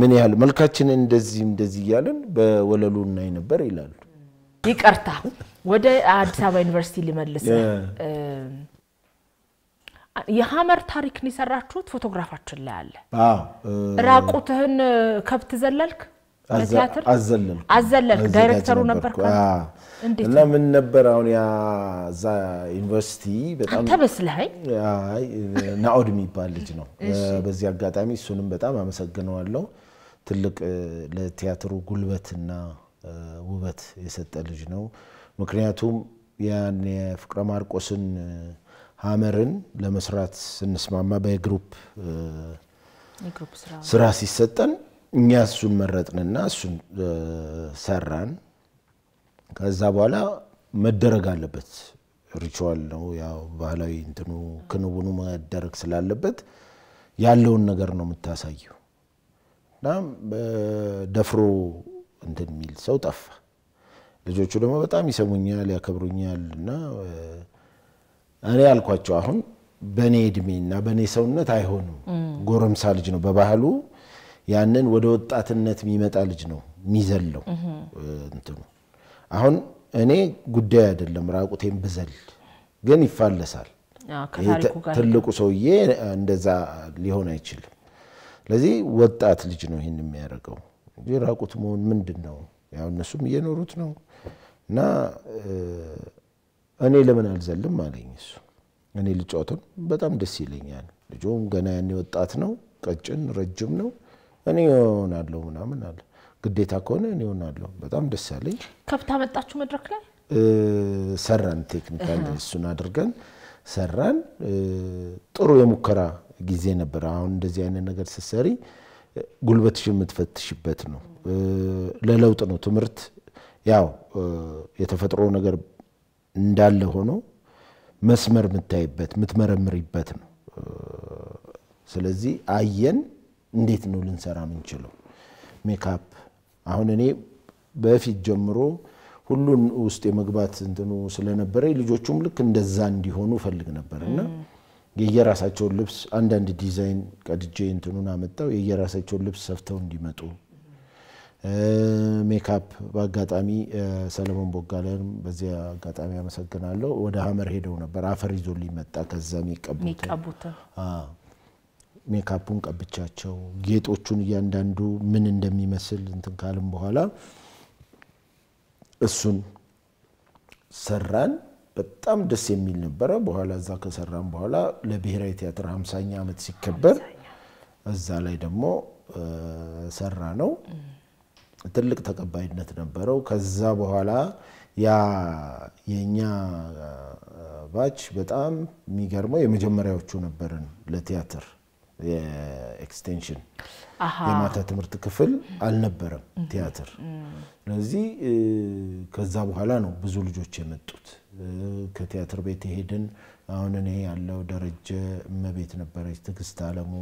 ምን ያህል መልካችንን እንደዚህ እንደዚህ እያለን በወለሉ እናይ ነበር ይላሉ። ይቀርታ ወደ አዲስ አበባ ዩኒቨርሲቲ ሊመልስ የሀመር ታሪክን የሰራችሁት ፎቶግራፋችን ላይ አለ። ራቁትህን ከብት ዘለልክ አዘለልክ አዘለልክ። ዳይሬክተሩ ነበር እና ምን ነበር አሁን ያዛ ዩኒቨርሲቲ በጣም ናኦድ የሚባል ልጅ ነው። በዚህ አጋጣሚ እሱንም በጣም አመሰግነዋለሁ። ትልቅ ለቲያትሩ ጉልበትና ውበት የሰጠ ልጅ ነው። ምክንያቱም ያን የፍቅረ ማርቆስን ሀመርን ለመስራት ስንስማማ በግሩፕ ስራ ሲሰጠን እኛ እሱን መረጥንና እሱን ሰራን። ከዛ በኋላ መደረግ አለበት ሪቹዋል ነው ያው ባህላዊ እንትኑ ክንውኑ መደረግ ስላለበት ያለውን ነገር ነው የምታሳየው። እና ደፍሮ እንትን የሚል ሰው ጠፋ። ልጆቹ ደግሞ በጣም ይሰሙኛል፣ ያከብሩኛል እና እኔ ያልኳቸው አሁን በእኔ እና በእኔ ሰውነት አይሆንም። ጎረምሳ ልጅ ነው በባህሉ ያንን ወደ ወጣትነት የሚመጣ ልጅ ነው የሚዘለው እንትኑ አሁን እኔ ጉዳይ አይደለም ራቁቴን ብዘል ግን ይፋለሳል። ትልቁ ሰውዬ እንደዛ ሊሆን አይችልም። ስለዚህ ወጣት ልጅ ነው ይህን የሚያደርገው እንጂ ራቁት መሆን ምንድን ነው? ያው እነሱም እየኖሩት ነው እና እኔ ለምን አልዘልም አለኝ እሱ። እኔ ልጫወትም በጣም ደስ ይለኛል። ልጁም ገና ያኔ ወጣት ነው፣ ቀጭን ረጅም ነው። እኔ ሆናለሁ ምናምን አለ። ግዴታ ከሆነ እኔ ሆናለሁ። በጣም ደስ ያለኝ። ከብት አመጣችሁ መድረክ ላይ ሰራን። ቴክኒካል እሱን አድርገን ሰራን። ጥሩ የሙከራ ጊዜ ነበር። አሁን እንደዚህ አይነት ነገር ስትሰሪ ጉልበትሽ የምትፈትሽበት ነው። ለለውጥ ነው። ትምህርት ያው የተፈጥሮ ነገር እንዳለ ሆኖ መስመር የምታይበት የምትመረምሪበት ነው። ስለዚህ አየን፣ እንዴት ነው ልንሰራ ምንችለው? ሜካፕ አሁን እኔ በፊት ጀምሮ ሁሉን ውስጥ የመግባት እንትኑ ስለነበረ ልጆቹም ልክ እንደዛ እንዲሆኑ ፈልግ ነበር እና የየራሳቸውን ልብስ አንዳንድ ዲዛይን ቀድጄ እንትኑን አመጣው የየራሳቸውን ልብስ ሰፍተው እንዲመጡ ሜካፕ በአጋጣሚ ሰለሞን ቦጋላይም በዚያ አጋጣሚ አመሰግናለሁ። ወደ ሀመር ሄደው ነበር አፈር ይዞ ሊመጣ ከዛ ሜካፑን ቀብቻቸው ጌጦቹን እያንዳንዱ ምን እንደሚመስል እንትን ካልም በኋላ እሱን ሰራን። በጣም ደስ የሚል ነበረ። በኋላ እዛ ከሰራም በኋላ ለብሔራዊ ቲያትር ሀምሳኛ ዓመት ሲከበር እዛ ላይ ደግሞ ሰራ ነው። ትልቅ ተቀባይነት ነበረው። ከዛ በኋላ ያ የእኛ ባች በጣም የሚገርመው የመጀመሪያዎቹ ነበርን ለቲያትር የኤክስቴንሽን የማታ ትምህርት ክፍል አልነበረም ቲያትር። ስለዚህ ከዛ በኋላ ነው ብዙ ልጆች የመጡት። ከቲያትር ቤት የሄድን አሁን እኔ ያለው ደረጀ እመቤት ነበረች፣ ትዕግስት አለሙ፣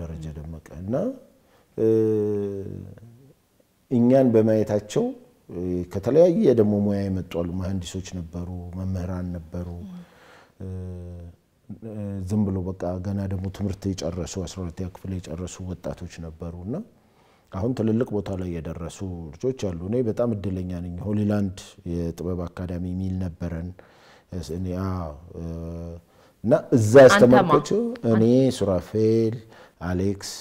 ደረጀ ደመቀ እና እኛን በማየታቸው ከተለያየ ደግሞ ሙያ የመጡ መሀንዲሶች ነበሩ፣ መምህራን ነበሩ። ዝም ብሎ በቃ ገና ደግሞ ትምህርት የጨረሱ 12ኛ ክፍል የጨረሱ ወጣቶች ነበሩ እና አሁን ትልልቅ ቦታ ላይ የደረሱ ልጆች አሉ። እኔ በጣም እድለኛ ነኝ። ሆሊላንድ የጥበብ አካዳሚ የሚል ነበረን እና እዛ ያስተማርኳቸው እኔ፣ ሱራፌል፣ አሌክስ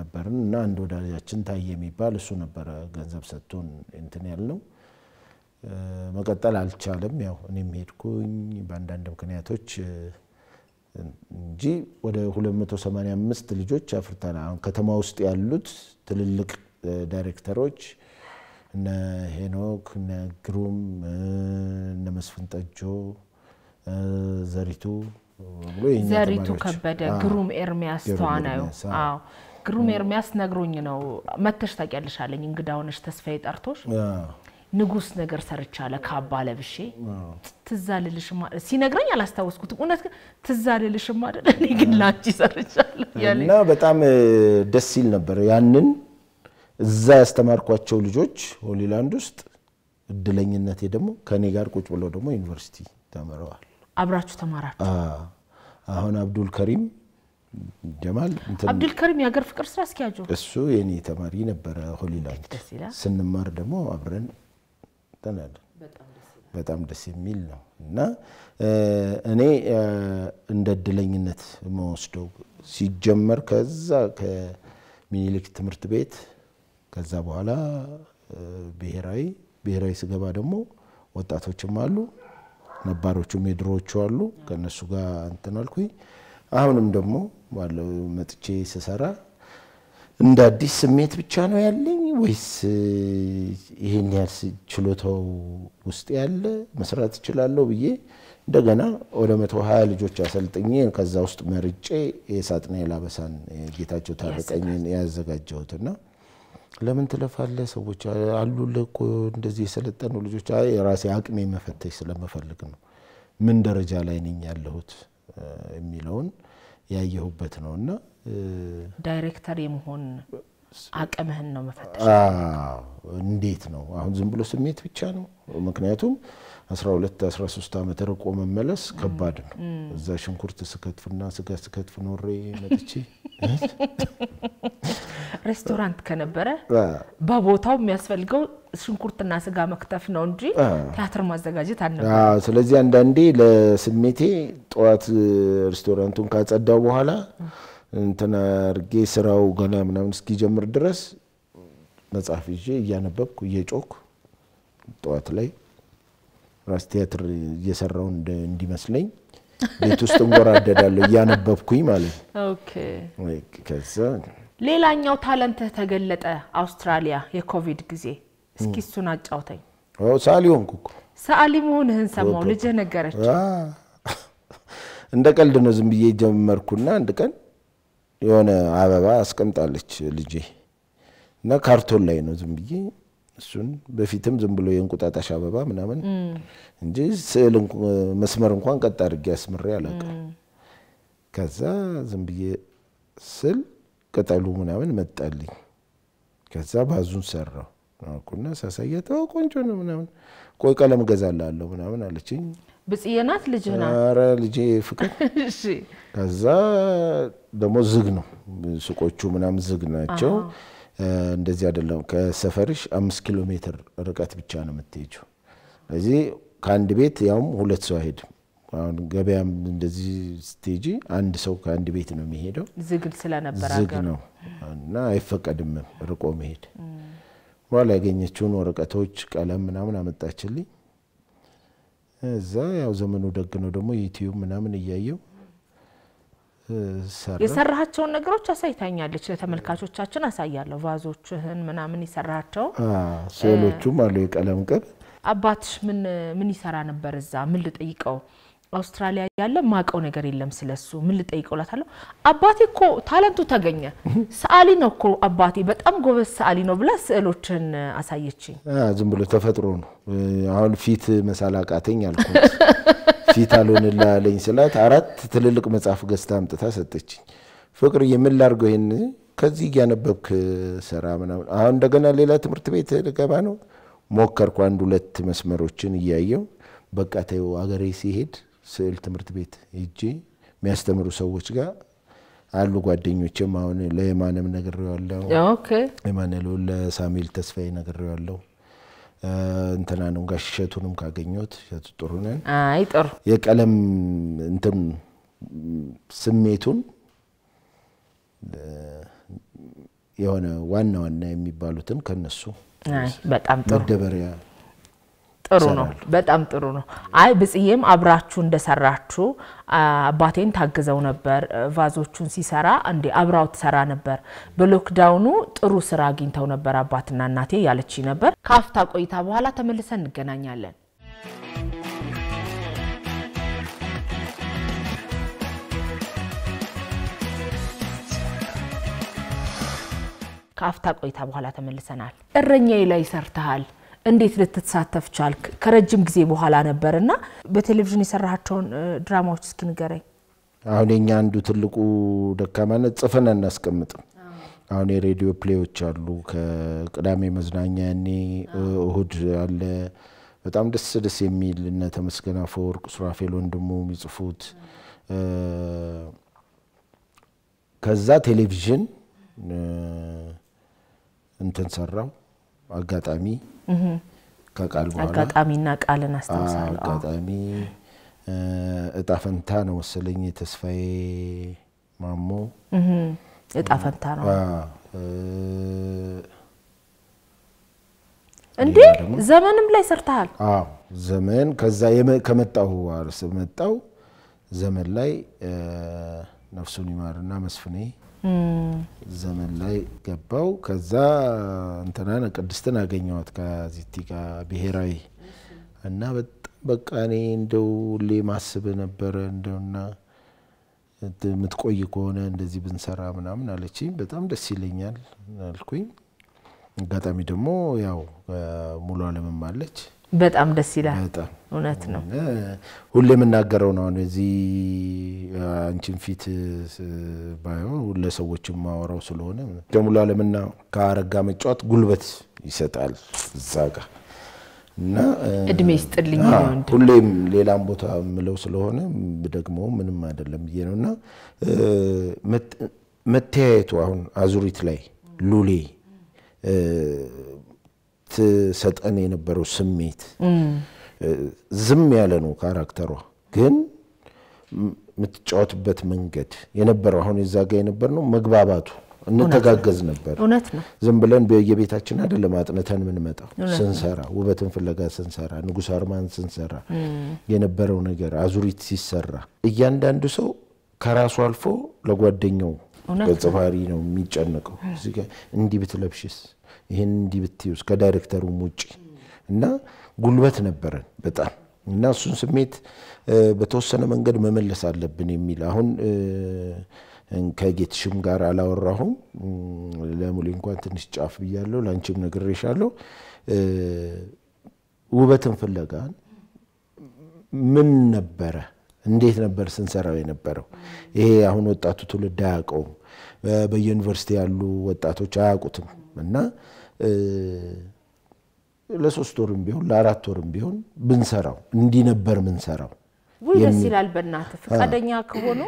ነበርን እና አንድ ወዳጃችን ታዬ የሚባል እሱ ነበረ ገንዘብ ሰጥቶን እንትን ያልነው መቀጠል አልቻለም። ያው እኔም ሄድኩኝ በአንዳንድ ምክንያቶች እንጂ ወደ 285 ልጆች አፍርተናል። ከተማ ውስጥ ያሉት ትልልቅ ዳይሬክተሮች እነ ሄኖክ፣ እነ ግሩም፣ እነ መስፍን ጠጆ፣ ዘሪቱ ዘሪቱ ከበደ፣ ግሩም ኤርሚያስ ተዋናዩ። አዎ ግሩም ኤርሚያስ ነግሮኝ ነው መተሽ ታውቂያለሽ አለኝ። እንግዳ ሆነሽ ተስፋዬ ጠርቶሽ ንጉስ ነገር ሰርቻ አለ ካባ ለብሼ ትዝ አልልሽም ሲነግረኝ አላስታወስኩትም። እውነት ትዝ አልልሽም አይደል እኔ ግን ላንቺ ሰርቻለሁ እና በጣም ደስ ሲል ነበር። ያንን እዛ ያስተማርኳቸው ልጆች ሆሊላንድ ውስጥ እድለኝነቴ ደግሞ ከእኔ ጋር ቁጭ ብለው ደግሞ ዩኒቨርሲቲ ተምረዋል። አብራችሁ ተማራችሁ? አሁን አብዱል ከሪም ጀማል አብዱል ከሪም የሀገር ፍቅር ስራ አስኪያጁ እሱ የኔ ተማሪ ነበረ። ሆሊላንድ ስንማር ደግሞ አብረን መርጠናል። በጣም ደስ የሚል ነው እና እኔ እንደ እድለኝነት መወስደው ሲጀመር ከዛ ከሚኒሊክ ትምህርት ቤት ከዛ በኋላ ብሔራዊ ብሔራዊ ስገባ ደግሞ ወጣቶችም አሉ፣ ነባሮቹም የድሮዎቹ አሉ። ከእነሱ ጋር እንትን አልኩኝ። አሁንም ደግሞ ባለው መጥቼ ስሰራ እንደ አዲስ ስሜት ብቻ ነው ያለኝ ወይስ ይሄን ያህል ችሎታው ውስጥ ያለ መስራት እችላለሁ ብዬ እንደገና ወደ መቶ ሀያ ልጆች አሰልጥኜ ከዛ ውስጥ መርጬ የሳጥናኤል አበሳን ጌታቸው ታረቀኝን ያዘጋጀሁትና ለምን ትለፋለህ? ሰዎች አሉልህ እኮ እንደዚህ የሰለጠኑ ልጆች። የራሴ አቅሜ መፈተሽ ስለመፈልግ ነው። ምን ደረጃ ላይ ነኝ ያለሁት የሚለውን ያየሁበት ነው እና ዳይሬክተር የመሆን አቅምህን ነው መፈተሽ። እንዴት ነው አሁን ዝም ብሎ ስሜት ብቻ ነው። ምክንያቱም 12 13 ዓመት ርቆ መመለስ ከባድ ነው። እዛ ሽንኩርት ስከትፍና ስጋ ስከትፍ ኖሬ መጥቼ ሬስቶራንት ከነበረ በቦታው የሚያስፈልገው ሽንኩርትና ስጋ መክተፍ ነው እንጂ ቲያትር ማዘጋጀት አልነበረ። ስለዚህ አንዳንዴ ለስሜቴ ጠዋት ሬስቶራንቱን ካጸዳው በኋላ እንትን አድርጌ ስራው ገና ምናምን እስኪጀምር ድረስ መጽሐፍ ይዤ እያነበብኩ እየጮክ ጠዋት ላይ ራስ ቲያትር እየሰራው እንዲመስለኝ ቤት ውስጥ እንጎራደዳለሁ እያነበብኩኝ ማለት ነው። ከዛ ሌላኛው ታለንትህ ተገለጠ አውስትራሊያ የኮቪድ ጊዜ። እስኪ እሱን አጫውተኝ። ሰዓሊ ሆንኩ እኮ። ሰዓሊ መሆንህን ሰማው ልጅህ ነገረች። እንደ ቀልድ ነው ዝም ብዬ ጀመርኩና አንድ ቀን የሆነ አበባ አስቀምጣለች ልጄ እና ካርቶን ላይ ነው ዝም ብዬ እሱን በፊትም ዝም ብሎ የእንቁጣጣሽ አበባ ምናምን እንጂ ስዕል መስመር እንኳን ቀጥ አድርጌ አስምሬ አላውቅም። ከዛ ዝም ብዬ ስል ቅጠሉ ምናምን መጣልኝ። ከዛ ባዙን ሰራው አልኩና ሳሳያት ቆንጆ ነው ምናምን፣ ቆይ ቀለም እገዛልሃለሁ ምናምን አለችኝ። ብጽዬ ናት ልጅህ ናት? ኧረ ልጄ ፍቅር ከዛ ደግሞ ዝግ ነው ሱቆቹ ምናምን ዝግ ናቸው። እንደዚህ አይደለም። ከሰፈርሽ አምስት ኪሎ ሜትር ርቀት ብቻ ነው የምትሄጂው። ስለዚህ ከአንድ ቤት ያውም ሁለት ሰው አይሄድም። አሁን ገበያም እንደዚህ ስትሄጂ አንድ ሰው ከአንድ ቤት ነው የሚሄደው። ዝግ ስለነበር ዝግ ነው እና አይፈቀድምም ርቆ መሄድ። በኋላ ያገኘችውን ወረቀቶች፣ ቀለም ምናምን አመጣችልኝ። እዛ ያው ዘመኑ ደግ ነው ደግሞ ዩቲዩብ ምናምን እያየው የሰራቸውን ነገሮች አሳይታኛለች። ለተመልካቾቻችን አሳያለሁ። ቫዞችህን ምናምን የሰራቸው ስዕሎቹም አሉ። የቀለም ቅብ አባትሽ ምን ምን ይሰራ ነበር እዛ? ምን ልጠይቀው አውስትራሊያ ያለ ማቀው ነገር የለም ስለሱ ምን ልጠይቀው እላታለሁ። አባቴ እኮ ታለንቱ ተገኘ ሰአሊ ነው እኮ አባቴ በጣም ጎበዝ ሰዓሊ ነው ብላ ስዕሎችን አሳየችኝ። ዝም ብሎ ተፈጥሮ ነው። አሁን ፊት መሳል አቃተኝ አልኩት። ፊት አልሆንላለኝ ስላት አራት ትልልቅ መጽሐፍ ገዝታ አምጥታ ሰጠችኝ። ፍቅር የምላርገው ይህን ከዚህ እያነበብክ ስራ ምናምን። አሁን እንደገና ሌላ ትምህርት ቤት ልገባ ነው ሞከርኩ። አንድ ሁለት መስመሮችን እያየው በቃ ተይው አገሬ ሲሄድ ስዕል ትምህርት ቤት ሄጄ የሚያስተምሩ ሰዎች ጋር አሉ ጓደኞችም። አሁን ለየማንም ነግሬዋለሁ። የማንለውን ለሳሙኤል ተስፋዬ ነግሬዋለሁ። እንትናንም ጋሽ እሸቱንም ካገኘሁት እሸቱ ጥሩነን አይ ጥሩ የቀለም እንትን ስሜቱን የሆነ ዋና ዋና የሚባሉትን ከነሱ በጣም ጥሩ መደበሪያ ጥሩ ነው። በጣም ጥሩ ነው። አይ ብጽዬም አብራችሁ እንደሰራችሁ አባቴን ታግዘው ነበር። ቫዞቹን ሲሰራ እንዴ አብራው ትሰራ ነበር። በሎክዳውኑ ጥሩ ስራ አግኝተው ነበር አባትና እናቴ ያለች ነበር። ከአፍታ ቆይታ በኋላ ተመልሰን እንገናኛለን። ከአፍታ ቆይታ በኋላ ተመልሰናል። እረኛዬ ላይ ሰርተሃል እንዴት ልትሳተፍ ቻልክ? ከረጅም ጊዜ በኋላ ነበር እና በቴሌቪዥን የሰራቸውን ድራማዎች እስኪ ንገረኝ። አሁን የኛ አንዱ ትልቁ ደካማነት ጽፈን አናስቀምጥም። አሁን የሬዲዮ ፕሌዎች አሉ። ከቅዳሜ መዝናኛ ያኔ እሁድ አለ። በጣም ደስ ደስ የሚል እነ ተመስገን አፈወርቅ፣ ሱራፌል ወንድሙ የሚጽፉት ከዛ ቴሌቪዥን እንትን ሰራው አጋጣሚ ከቃል በኋላ አጋጣሚና ቃልን አስታውሳለሁ። አጋጣሚ እጣፈንታ ነው መሰለኝ ተስፋዬ ማሞ እጣፈንታ ነው እንዴ? ዘመንም ላይ ሰርተሃል? አዎ ዘመን ከዛ ከመጣሁ መጣው ዘመን ላይ ነፍሱን ይማርና መስፍኔ ዘመን ላይ ገባው። ከዛ እንትናን ቅድስትን አገኘዋት ከዚቲ ጋር ብሔራዊ እና በጣም በቃ እኔ እንደው ሁሌ ማስብ ነበረ እንደውና የምትቆይ ከሆነ እንደዚህ ብንሰራ ምናምን አለችኝ። በጣም ደስ ይለኛል አልኩኝ። አጋጣሚ ደግሞ ያው ሙሉ አለምም አለች በጣም ደስ ይላል። እውነት ነው። ሁሌ የምናገረው ነው። እዚህ አንቺን ፊት ባይሆን ለሰዎችም ማወራው ስለሆነ ደሙ ለዓለምና ከአረጋ መጫወት ጉልበት ይሰጣል እዛ ጋ እና እድሜ ይስጥልኝ ሁሌም ሌላም ቦታ ምለው ስለሆነ ደግሞ ምንም አይደለም ብዬ ነው እና መተያየቱ አሁን አዙሪት ላይ ሉሌ ስትሰጠን የነበረው ስሜት ዝም ያለ ነው ካራክተሯ ግን የምትጫወትበት መንገድ የነበረው አሁን የዛ ጋ የነበር ነው መግባባቱ እንተጋገዝ ነበር። እውነት ነው። ዝም ብለን በየቤታችን አይደለም አጥንተን የምንመጣው ስንሰራ፣ ውበትን ፍለጋ ስንሰራ፣ ንጉሥ አርማን ስንሰራ የነበረው ነገር አዙሪት ሲሰራ እያንዳንዱ ሰው ከራሱ አልፎ ለጓደኛው ገጽ ባህሪ ነው የሚጨነቀው። እንዲህ ብትለብሽስ ይህን እንዲህ ብትይው እስከ ዳይሬክተሩም ውጭ እና ጉልበት ነበረን በጣም እና እሱን ስሜት በተወሰነ መንገድ መመለስ አለብን የሚል አሁን ከጌትሽም ጋር አላወራሁም። ለሙሌ እንኳን ትንሽ ጫፍ ብያለሁ፣ ለአንቺም ነግሬሻለሁ። ውበትን ፍለጋን ምን ነበረ እንዴት ነበር ስንሰራው የነበረው? ይሄ አሁን ወጣቱ ትውልድ አያውቀውም። በየዩኒቨርሲቲ ያሉ ወጣቶች አያውቁትም እና ለሶስት ወርም ቢሆን ለአራት ወርም ቢሆን ብንሰራው እንዲህ ነበር ምንሰራው ውይ ደስ ይላል። በእናት ፈቃደኛ ከሆኑ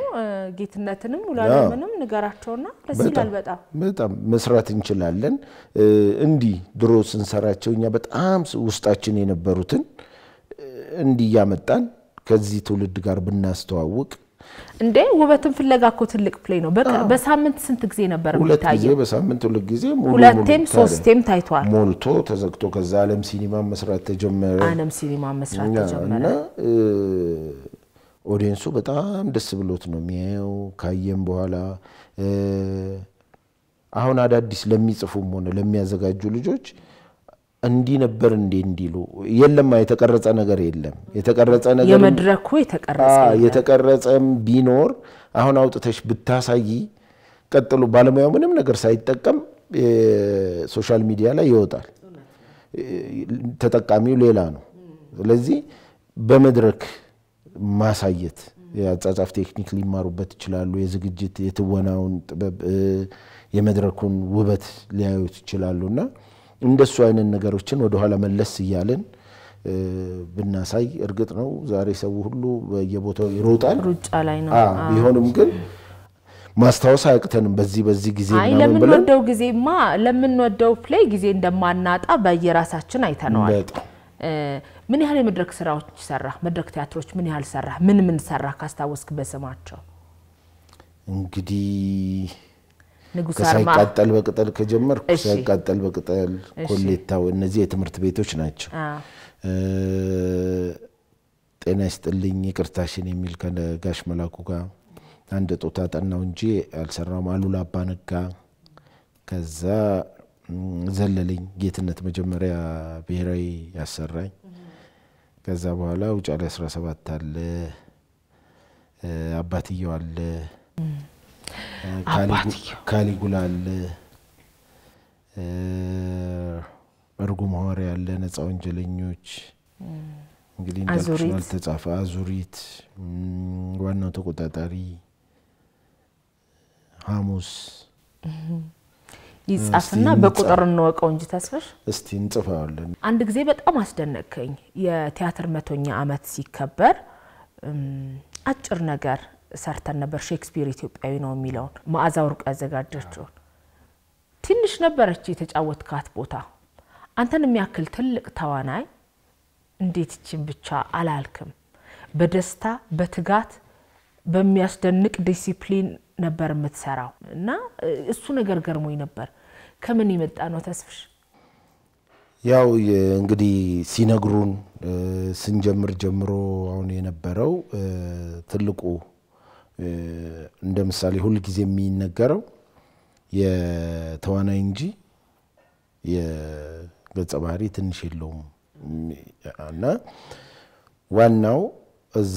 ጌትነትንም ውላለምንም ንገራቸውና ደስ ይላል። በጣም በጣም መስራት እንችላለን። እንዲህ ድሮ ስንሰራቸው እኛ በጣም ውስጣችን የነበሩትን እንዲህ እያመጣን ከዚህ ትውልድ ጋር ብናስተዋውቅ እንዴ ውበትን ፍለጋ እኮ ትልቅ ፕሌይ ነው። በሳምንት ስንት ጊዜ ነበር ሁለት በሳምንት ሁለት ጊዜ ሁለቴም ሶስቴም ታይቷል። ሞልቶ ተዘግቶ ከዛ አለም ሲኒማ መስራት ተጀመረ። አለም ሲኒማ መስራት ተጀመረ እና ኦዲየንሱ በጣም ደስ ብሎት ነው የሚያየው። ካየም በኋላ አሁን አዳዲስ ለሚጽፉም ሆነ ለሚያዘጋጁ ልጆች እንዲህ ነበር እንዴ እንዲሉ የለም። የተቀረጸ ነገር የለም። የተቀረጸ ነገር የመድረኩ የተቀረጸ የተቀረጸም ቢኖር አሁን አውጥተሽ ብታሳይ ቀጥሎ ባለሙያው ምንም ነገር ሳይጠቀም ሶሻል ሚዲያ ላይ ይወጣል። ተጠቃሚው ሌላ ነው። ስለዚህ በመድረክ ማሳየት የአጻጻፍ ቴክኒክ ሊማሩበት ይችላሉ። የዝግጅት የትወናውን ጥበብ የመድረኩን ውበት ሊያዩት ይችላሉና እንደሱ አይነት ነገሮችን ወደኋላ መለስ እያለን ብናሳይ እርግጥ ነው ዛሬ ሰው ሁሉ በየቦታው ይሮጣል፣ ሩጫ ላይ ነው። ቢሆንም ግን ማስታወስ አያቅተንም። በዚህ በዚህ ጊዜ አይ ለምንወደው ጊዜማ ለምንወደው ፕሌይ ጊዜ እንደማናጣ በየራሳችን አይተነዋል። ምን ያህል የመድረክ ስራዎች ሰራ? መድረክ ቲያትሮች ምን ያህል ሰራ? ምን ምን ሰራ ካስታወስክ? በስማቸው እንግዲህ ሳይቃጠል በቅጠል ከጀመርኩ ሳይቃጠል በቅጠል ኮሌታ፣ እነዚህ የትምህርት ቤቶች ናቸው። ጤና ይስጥልኝ ይቅርታሽን የሚል ከጋሽ መላኩ ጋር አንድ ጦታ ጠናው እንጂ አልሰራም። አሉላ አባነጋ ከዛ ዘለለኝ ጌትነት መጀመሪያ ብሔራዊ ያሰራኝ። ከዛ በኋላ ውጫሌ 17 አለ አባትየው አለ ካሊጉላ አለ፣ እርጉም ሐዋርያ ያለ፣ ነጻ ወንጀለኞች እንግዲህ እንዳልኩሽ አልተጻፈ፣ አዙሪት፣ ዋናው ተቆጣጣሪ፣ ሐሙስ ይጻፍና በቁጥር እንወቀው እንጂ ተስፍሽ እስቲ እንጽፈዋለን። አንድ ጊዜ በጣም አስደነቀኝ። የቲያትር መቶኛ ዓመት ሲከበር አጭር ነገር ሰርተን ነበር። ሼክስፒር ኢትዮጵያዊ ነው የሚለውን መዓዛ ወርቁ ያዘጋጀችውን ትንሽ ነበረች የተጫወትካት ቦታ። አንተን የሚያክል ትልቅ ተዋናይ እንዴት ይችን ብቻ አላልክም? በደስታ በትጋት በሚያስደንቅ ዲሲፕሊን ነበር የምትሰራው እና እሱ ነገር ገርሞኝ ነበር። ከምን የመጣ ነው ተስፍሽ? ያው እንግዲህ ሲነግሩን ስንጀምር ጀምሮ አሁን የነበረው ትልቁ እንደ ምሳሌ ጊዜ የሚነገረው የተዋናይ እንጂ የገጸ ባህሪ ትንሽ የለውም እና ዋናው እዛ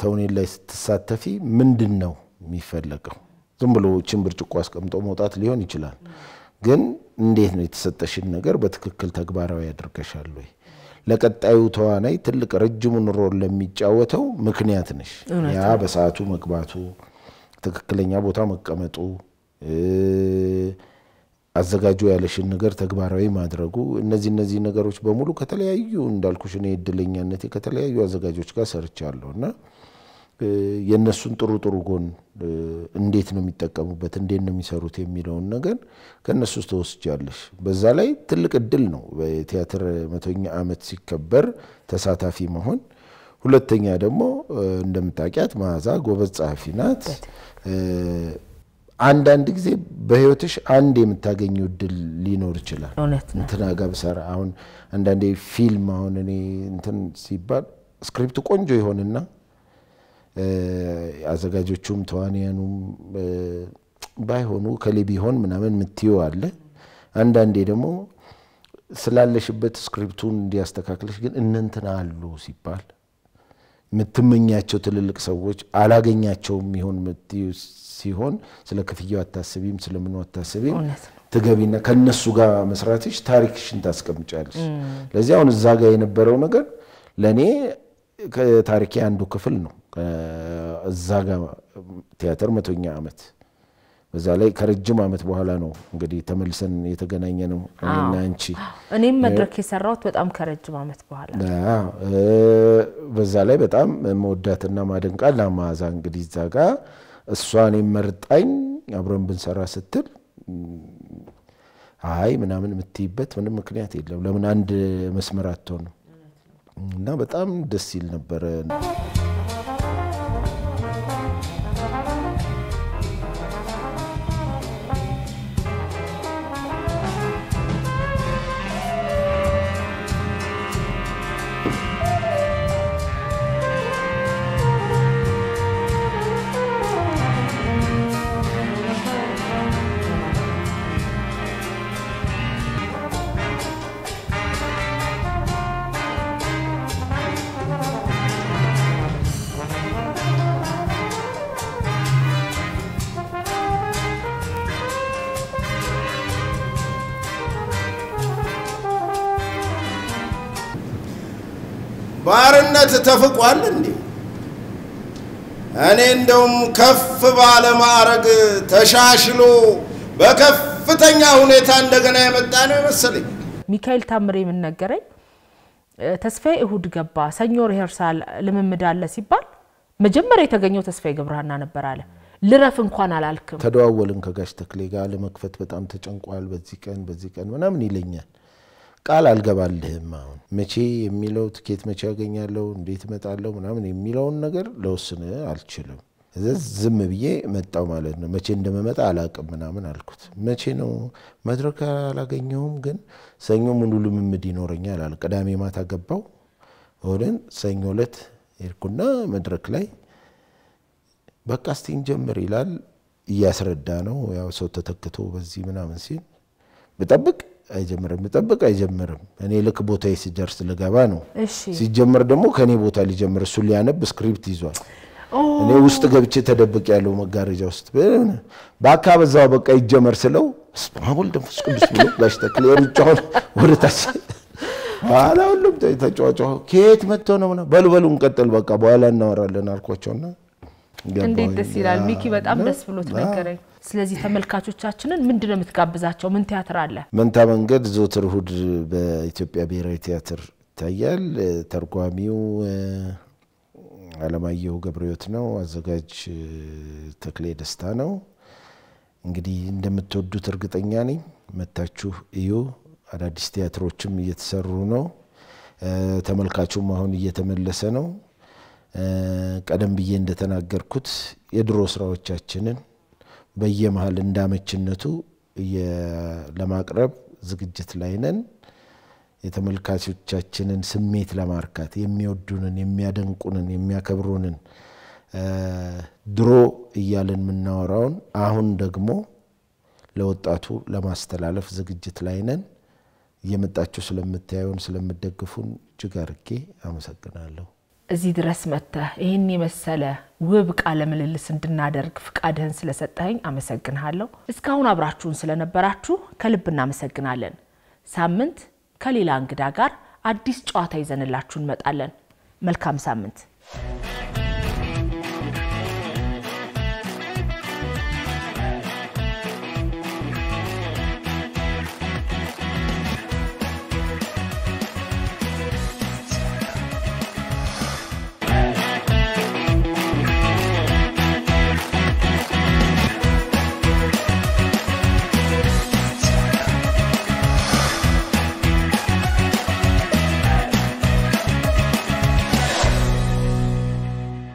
ተውኔት ላይ ስትሳተፊ ምንድን ነው የሚፈለገው? ዝም ብሎ ችን ብርጭቆ አስቀምጦ መውጣት ሊሆን ይችላል። ግን እንዴት ነው የተሰጠሽን ነገር በትክክል ተግባራዊ ያደርገሻል ወይ? ለቀጣዩ ተዋናይ ትልቅ ረጅሙን ሮል ለሚጫወተው ምክንያት ነሽ። ያ በሰዓቱ መግባቱ፣ ትክክለኛ ቦታ መቀመጡ፣ አዘጋጁ ያለሽን ነገር ተግባራዊ ማድረጉ፣ እነዚህ እነዚህ ነገሮች በሙሉ ከተለያዩ እንዳልኩሽ እኔ እድለኛነቴ ከተለያዩ አዘጋጆች ጋር ሰርቻለሁ እና የእነሱን ጥሩ ጥሩ ጎን እንዴት ነው የሚጠቀሙበት፣ እንዴት ነው የሚሰሩት የሚለውን ነገር ከእነሱ ውስጥ ተወስጃለሽ። በዛ ላይ ትልቅ እድል ነው በቲያትር መቶኛ ዓመት ሲከበር ተሳታፊ መሆን። ሁለተኛ ደግሞ እንደምታውቂያት መዓዛ ጎበዝ ጸሐፊ ናት። አንዳንድ ጊዜ በህይወትሽ አንድ የምታገኘው እድል ሊኖር ይችላል። እንትና ጋር ብሰራ አሁን አንዳንዴ ፊልም አሁን እኔ እንትን ሲባል ስክሪፕት ቆንጆ ይሆንና አዘጋጆቹም ተዋንያኑም ባይሆኑ ከሌ ቢሆን ምናምን ምትዩ አለ። አንዳንዴ ደግሞ ስላለሽበት ስክሪፕቱን እንዲያስተካክለሽ ግን እነንትን አሉ ሲባል የምትመኛቸው ትልልቅ ሰዎች አላገኛቸውም ይሆን ሲሆን ስለ ክፍያው አታስቢም፣ ስለምኑ አታስቢም። ትገቢና ከነሱ ጋር መስራትሽ ታሪክሽን ታስቀምጫለሽ። ለዚህ አሁን እዛ ጋር የነበረው ነገር ለእኔ ከታሪኬ አንዱ ክፍል ነው። እዛ ጋር ቲያትር መቶኛ ዓመት በዛ ላይ ከረጅም ዓመት በኋላ ነው እንግዲህ ተመልሰን የተገናኘ ነው እና አንቺ። እኔም መድረክ የሰራሁት በጣም ከረጅም ዓመት በኋላ በዛ ላይ በጣም መወዳትና ማደንቃ ለማዛ እንግዲህ እዛ ጋ እሷን መርጣኝ አብረን ብንሰራ ስትል አይ ምናምን የምትይበት ምንም ምክንያት የለም። ለምን አንድ መስመር አትሆንም? እና በጣም ደስ ይል ነበረ። እውነት ተፍቋል እንዴ? እኔ እንደውም ከፍ ባለ ማዕረግ ተሻሽሎ በከፍተኛ ሁኔታ እንደገና የመጣ ነው የመሰለኝ። ሚካኤል ታምሬ ምን ነገረኝ፣ ተስፋዬ እሁድ ገባ፣ ሰኞ ሪሄርሳል ልምምድ አለ ሲባል መጀመሪያ የተገኘው ተስፋዬ ገብረሃና ነበር አለ። ልረፍ እንኳን አላልክም። ተደዋወልን ከጋሽ ተክሌ ጋር ለመክፈት በጣም ተጨንቋል፣ በዚህ ቀን በዚህ ቀን ምናምን ይለኛል። ቃል አልገባልህም። አሁን መቼ የሚለው ትኬት መቼ ያገኛለው እንዴት እመጣለሁ ምናምን የሚለውን ነገር ለወስን አልችልም። ዝም ብዬ መጣው ማለት ነው። መቼ እንደመመጣ አላቅም ምናምን አልኩት። መቼ ነው መድረክ አላገኘውም፣ ግን ሰኞ ሙሉ ልምምድ ይኖረኛል አለ። ቅዳሜ ማታ ገባው ሆነን ሰኞ ዕለት ሄድኩና መድረክ ላይ በቃ እስቲ ጀምር ይላል። እያስረዳ ነው ያው ሰው ተተክቶ በዚህ ምናምን ሲል ብጠብቅ አይጀምርም ልጠብቅ አይጀምርም። እኔ ልክ ቦታ ሲደርስ ልገባ ነው። ሲጀምር ደግሞ ከእኔ ቦታ ሊጀምር እሱ ሊያነብ ስክሪፕት ይዟል። እኔ ውስጥ ገብቼ ተደብቅ ያለው መጋረጃ ውስጥ በአካ በዛው በቃ ይጀመር ስለው በስመ ደንፍስ ቅዱስ ብሎ ጋሽ ተክሌ ሩጫውን ወደ ታች በኋላ ሁሉም ተጫዋጫ ከየት መጥቶ ነው በሉ በሉ እንቀጥል በቃ በኋላ እናወራለን አልኳቸውና እንዴት ደስ ይላል። ሚኪ በጣም ደስ ብሎት ነገረኝ። ስለዚህ ተመልካቾቻችንን ነው የምትጋብዛቸው? ምን ቲያትር አለ? መንታ መንገድ ዘወትር እሁድ በኢትዮጵያ ብሔራዊ ቲያትር ይታያል። ተርጓሚው አለማየሁ ገብረሕይወት ነው። አዘጋጅ ተክሌ ደስታ ነው። እንግዲህ እንደምትወዱት እርግጠኛ ነኝ። መታችሁ እዩ። አዳዲስ ቲያትሮችም እየተሰሩ ነው። ተመልካቹም አሁን እየተመለሰ ነው። ቀደም ብዬ እንደተናገርኩት የድሮ ስራዎቻችንን በየመሀል እንዳመችነቱ ለማቅረብ ዝግጅት ላይ ነን። የተመልካቾቻችንን ስሜት ለማርካት የሚወዱንን፣ የሚያደንቁንን፣ የሚያከብሩንን ድሮ እያልን የምናወራውን አሁን ደግሞ ለወጣቱ ለማስተላለፍ ዝግጅት ላይ ነን። እየመጣችሁ ስለምታዩን፣ ስለምደግፉን እጅግ አድርጌ አመሰግናለሁ። እዚህ ድረስ መጥተህ ይህን የመሰለ ውብ ቃለ ምልልስ እንድናደርግ ፍቃድህን ስለሰጠኸኝ አመሰግንሃለሁ። እስካሁን አብራችሁን ስለነበራችሁ ከልብ እናመሰግናለን። ሳምንት ከሌላ እንግዳ ጋር አዲስ ጨዋታ ይዘንላችሁ እንመጣለን። መልካም ሳምንት።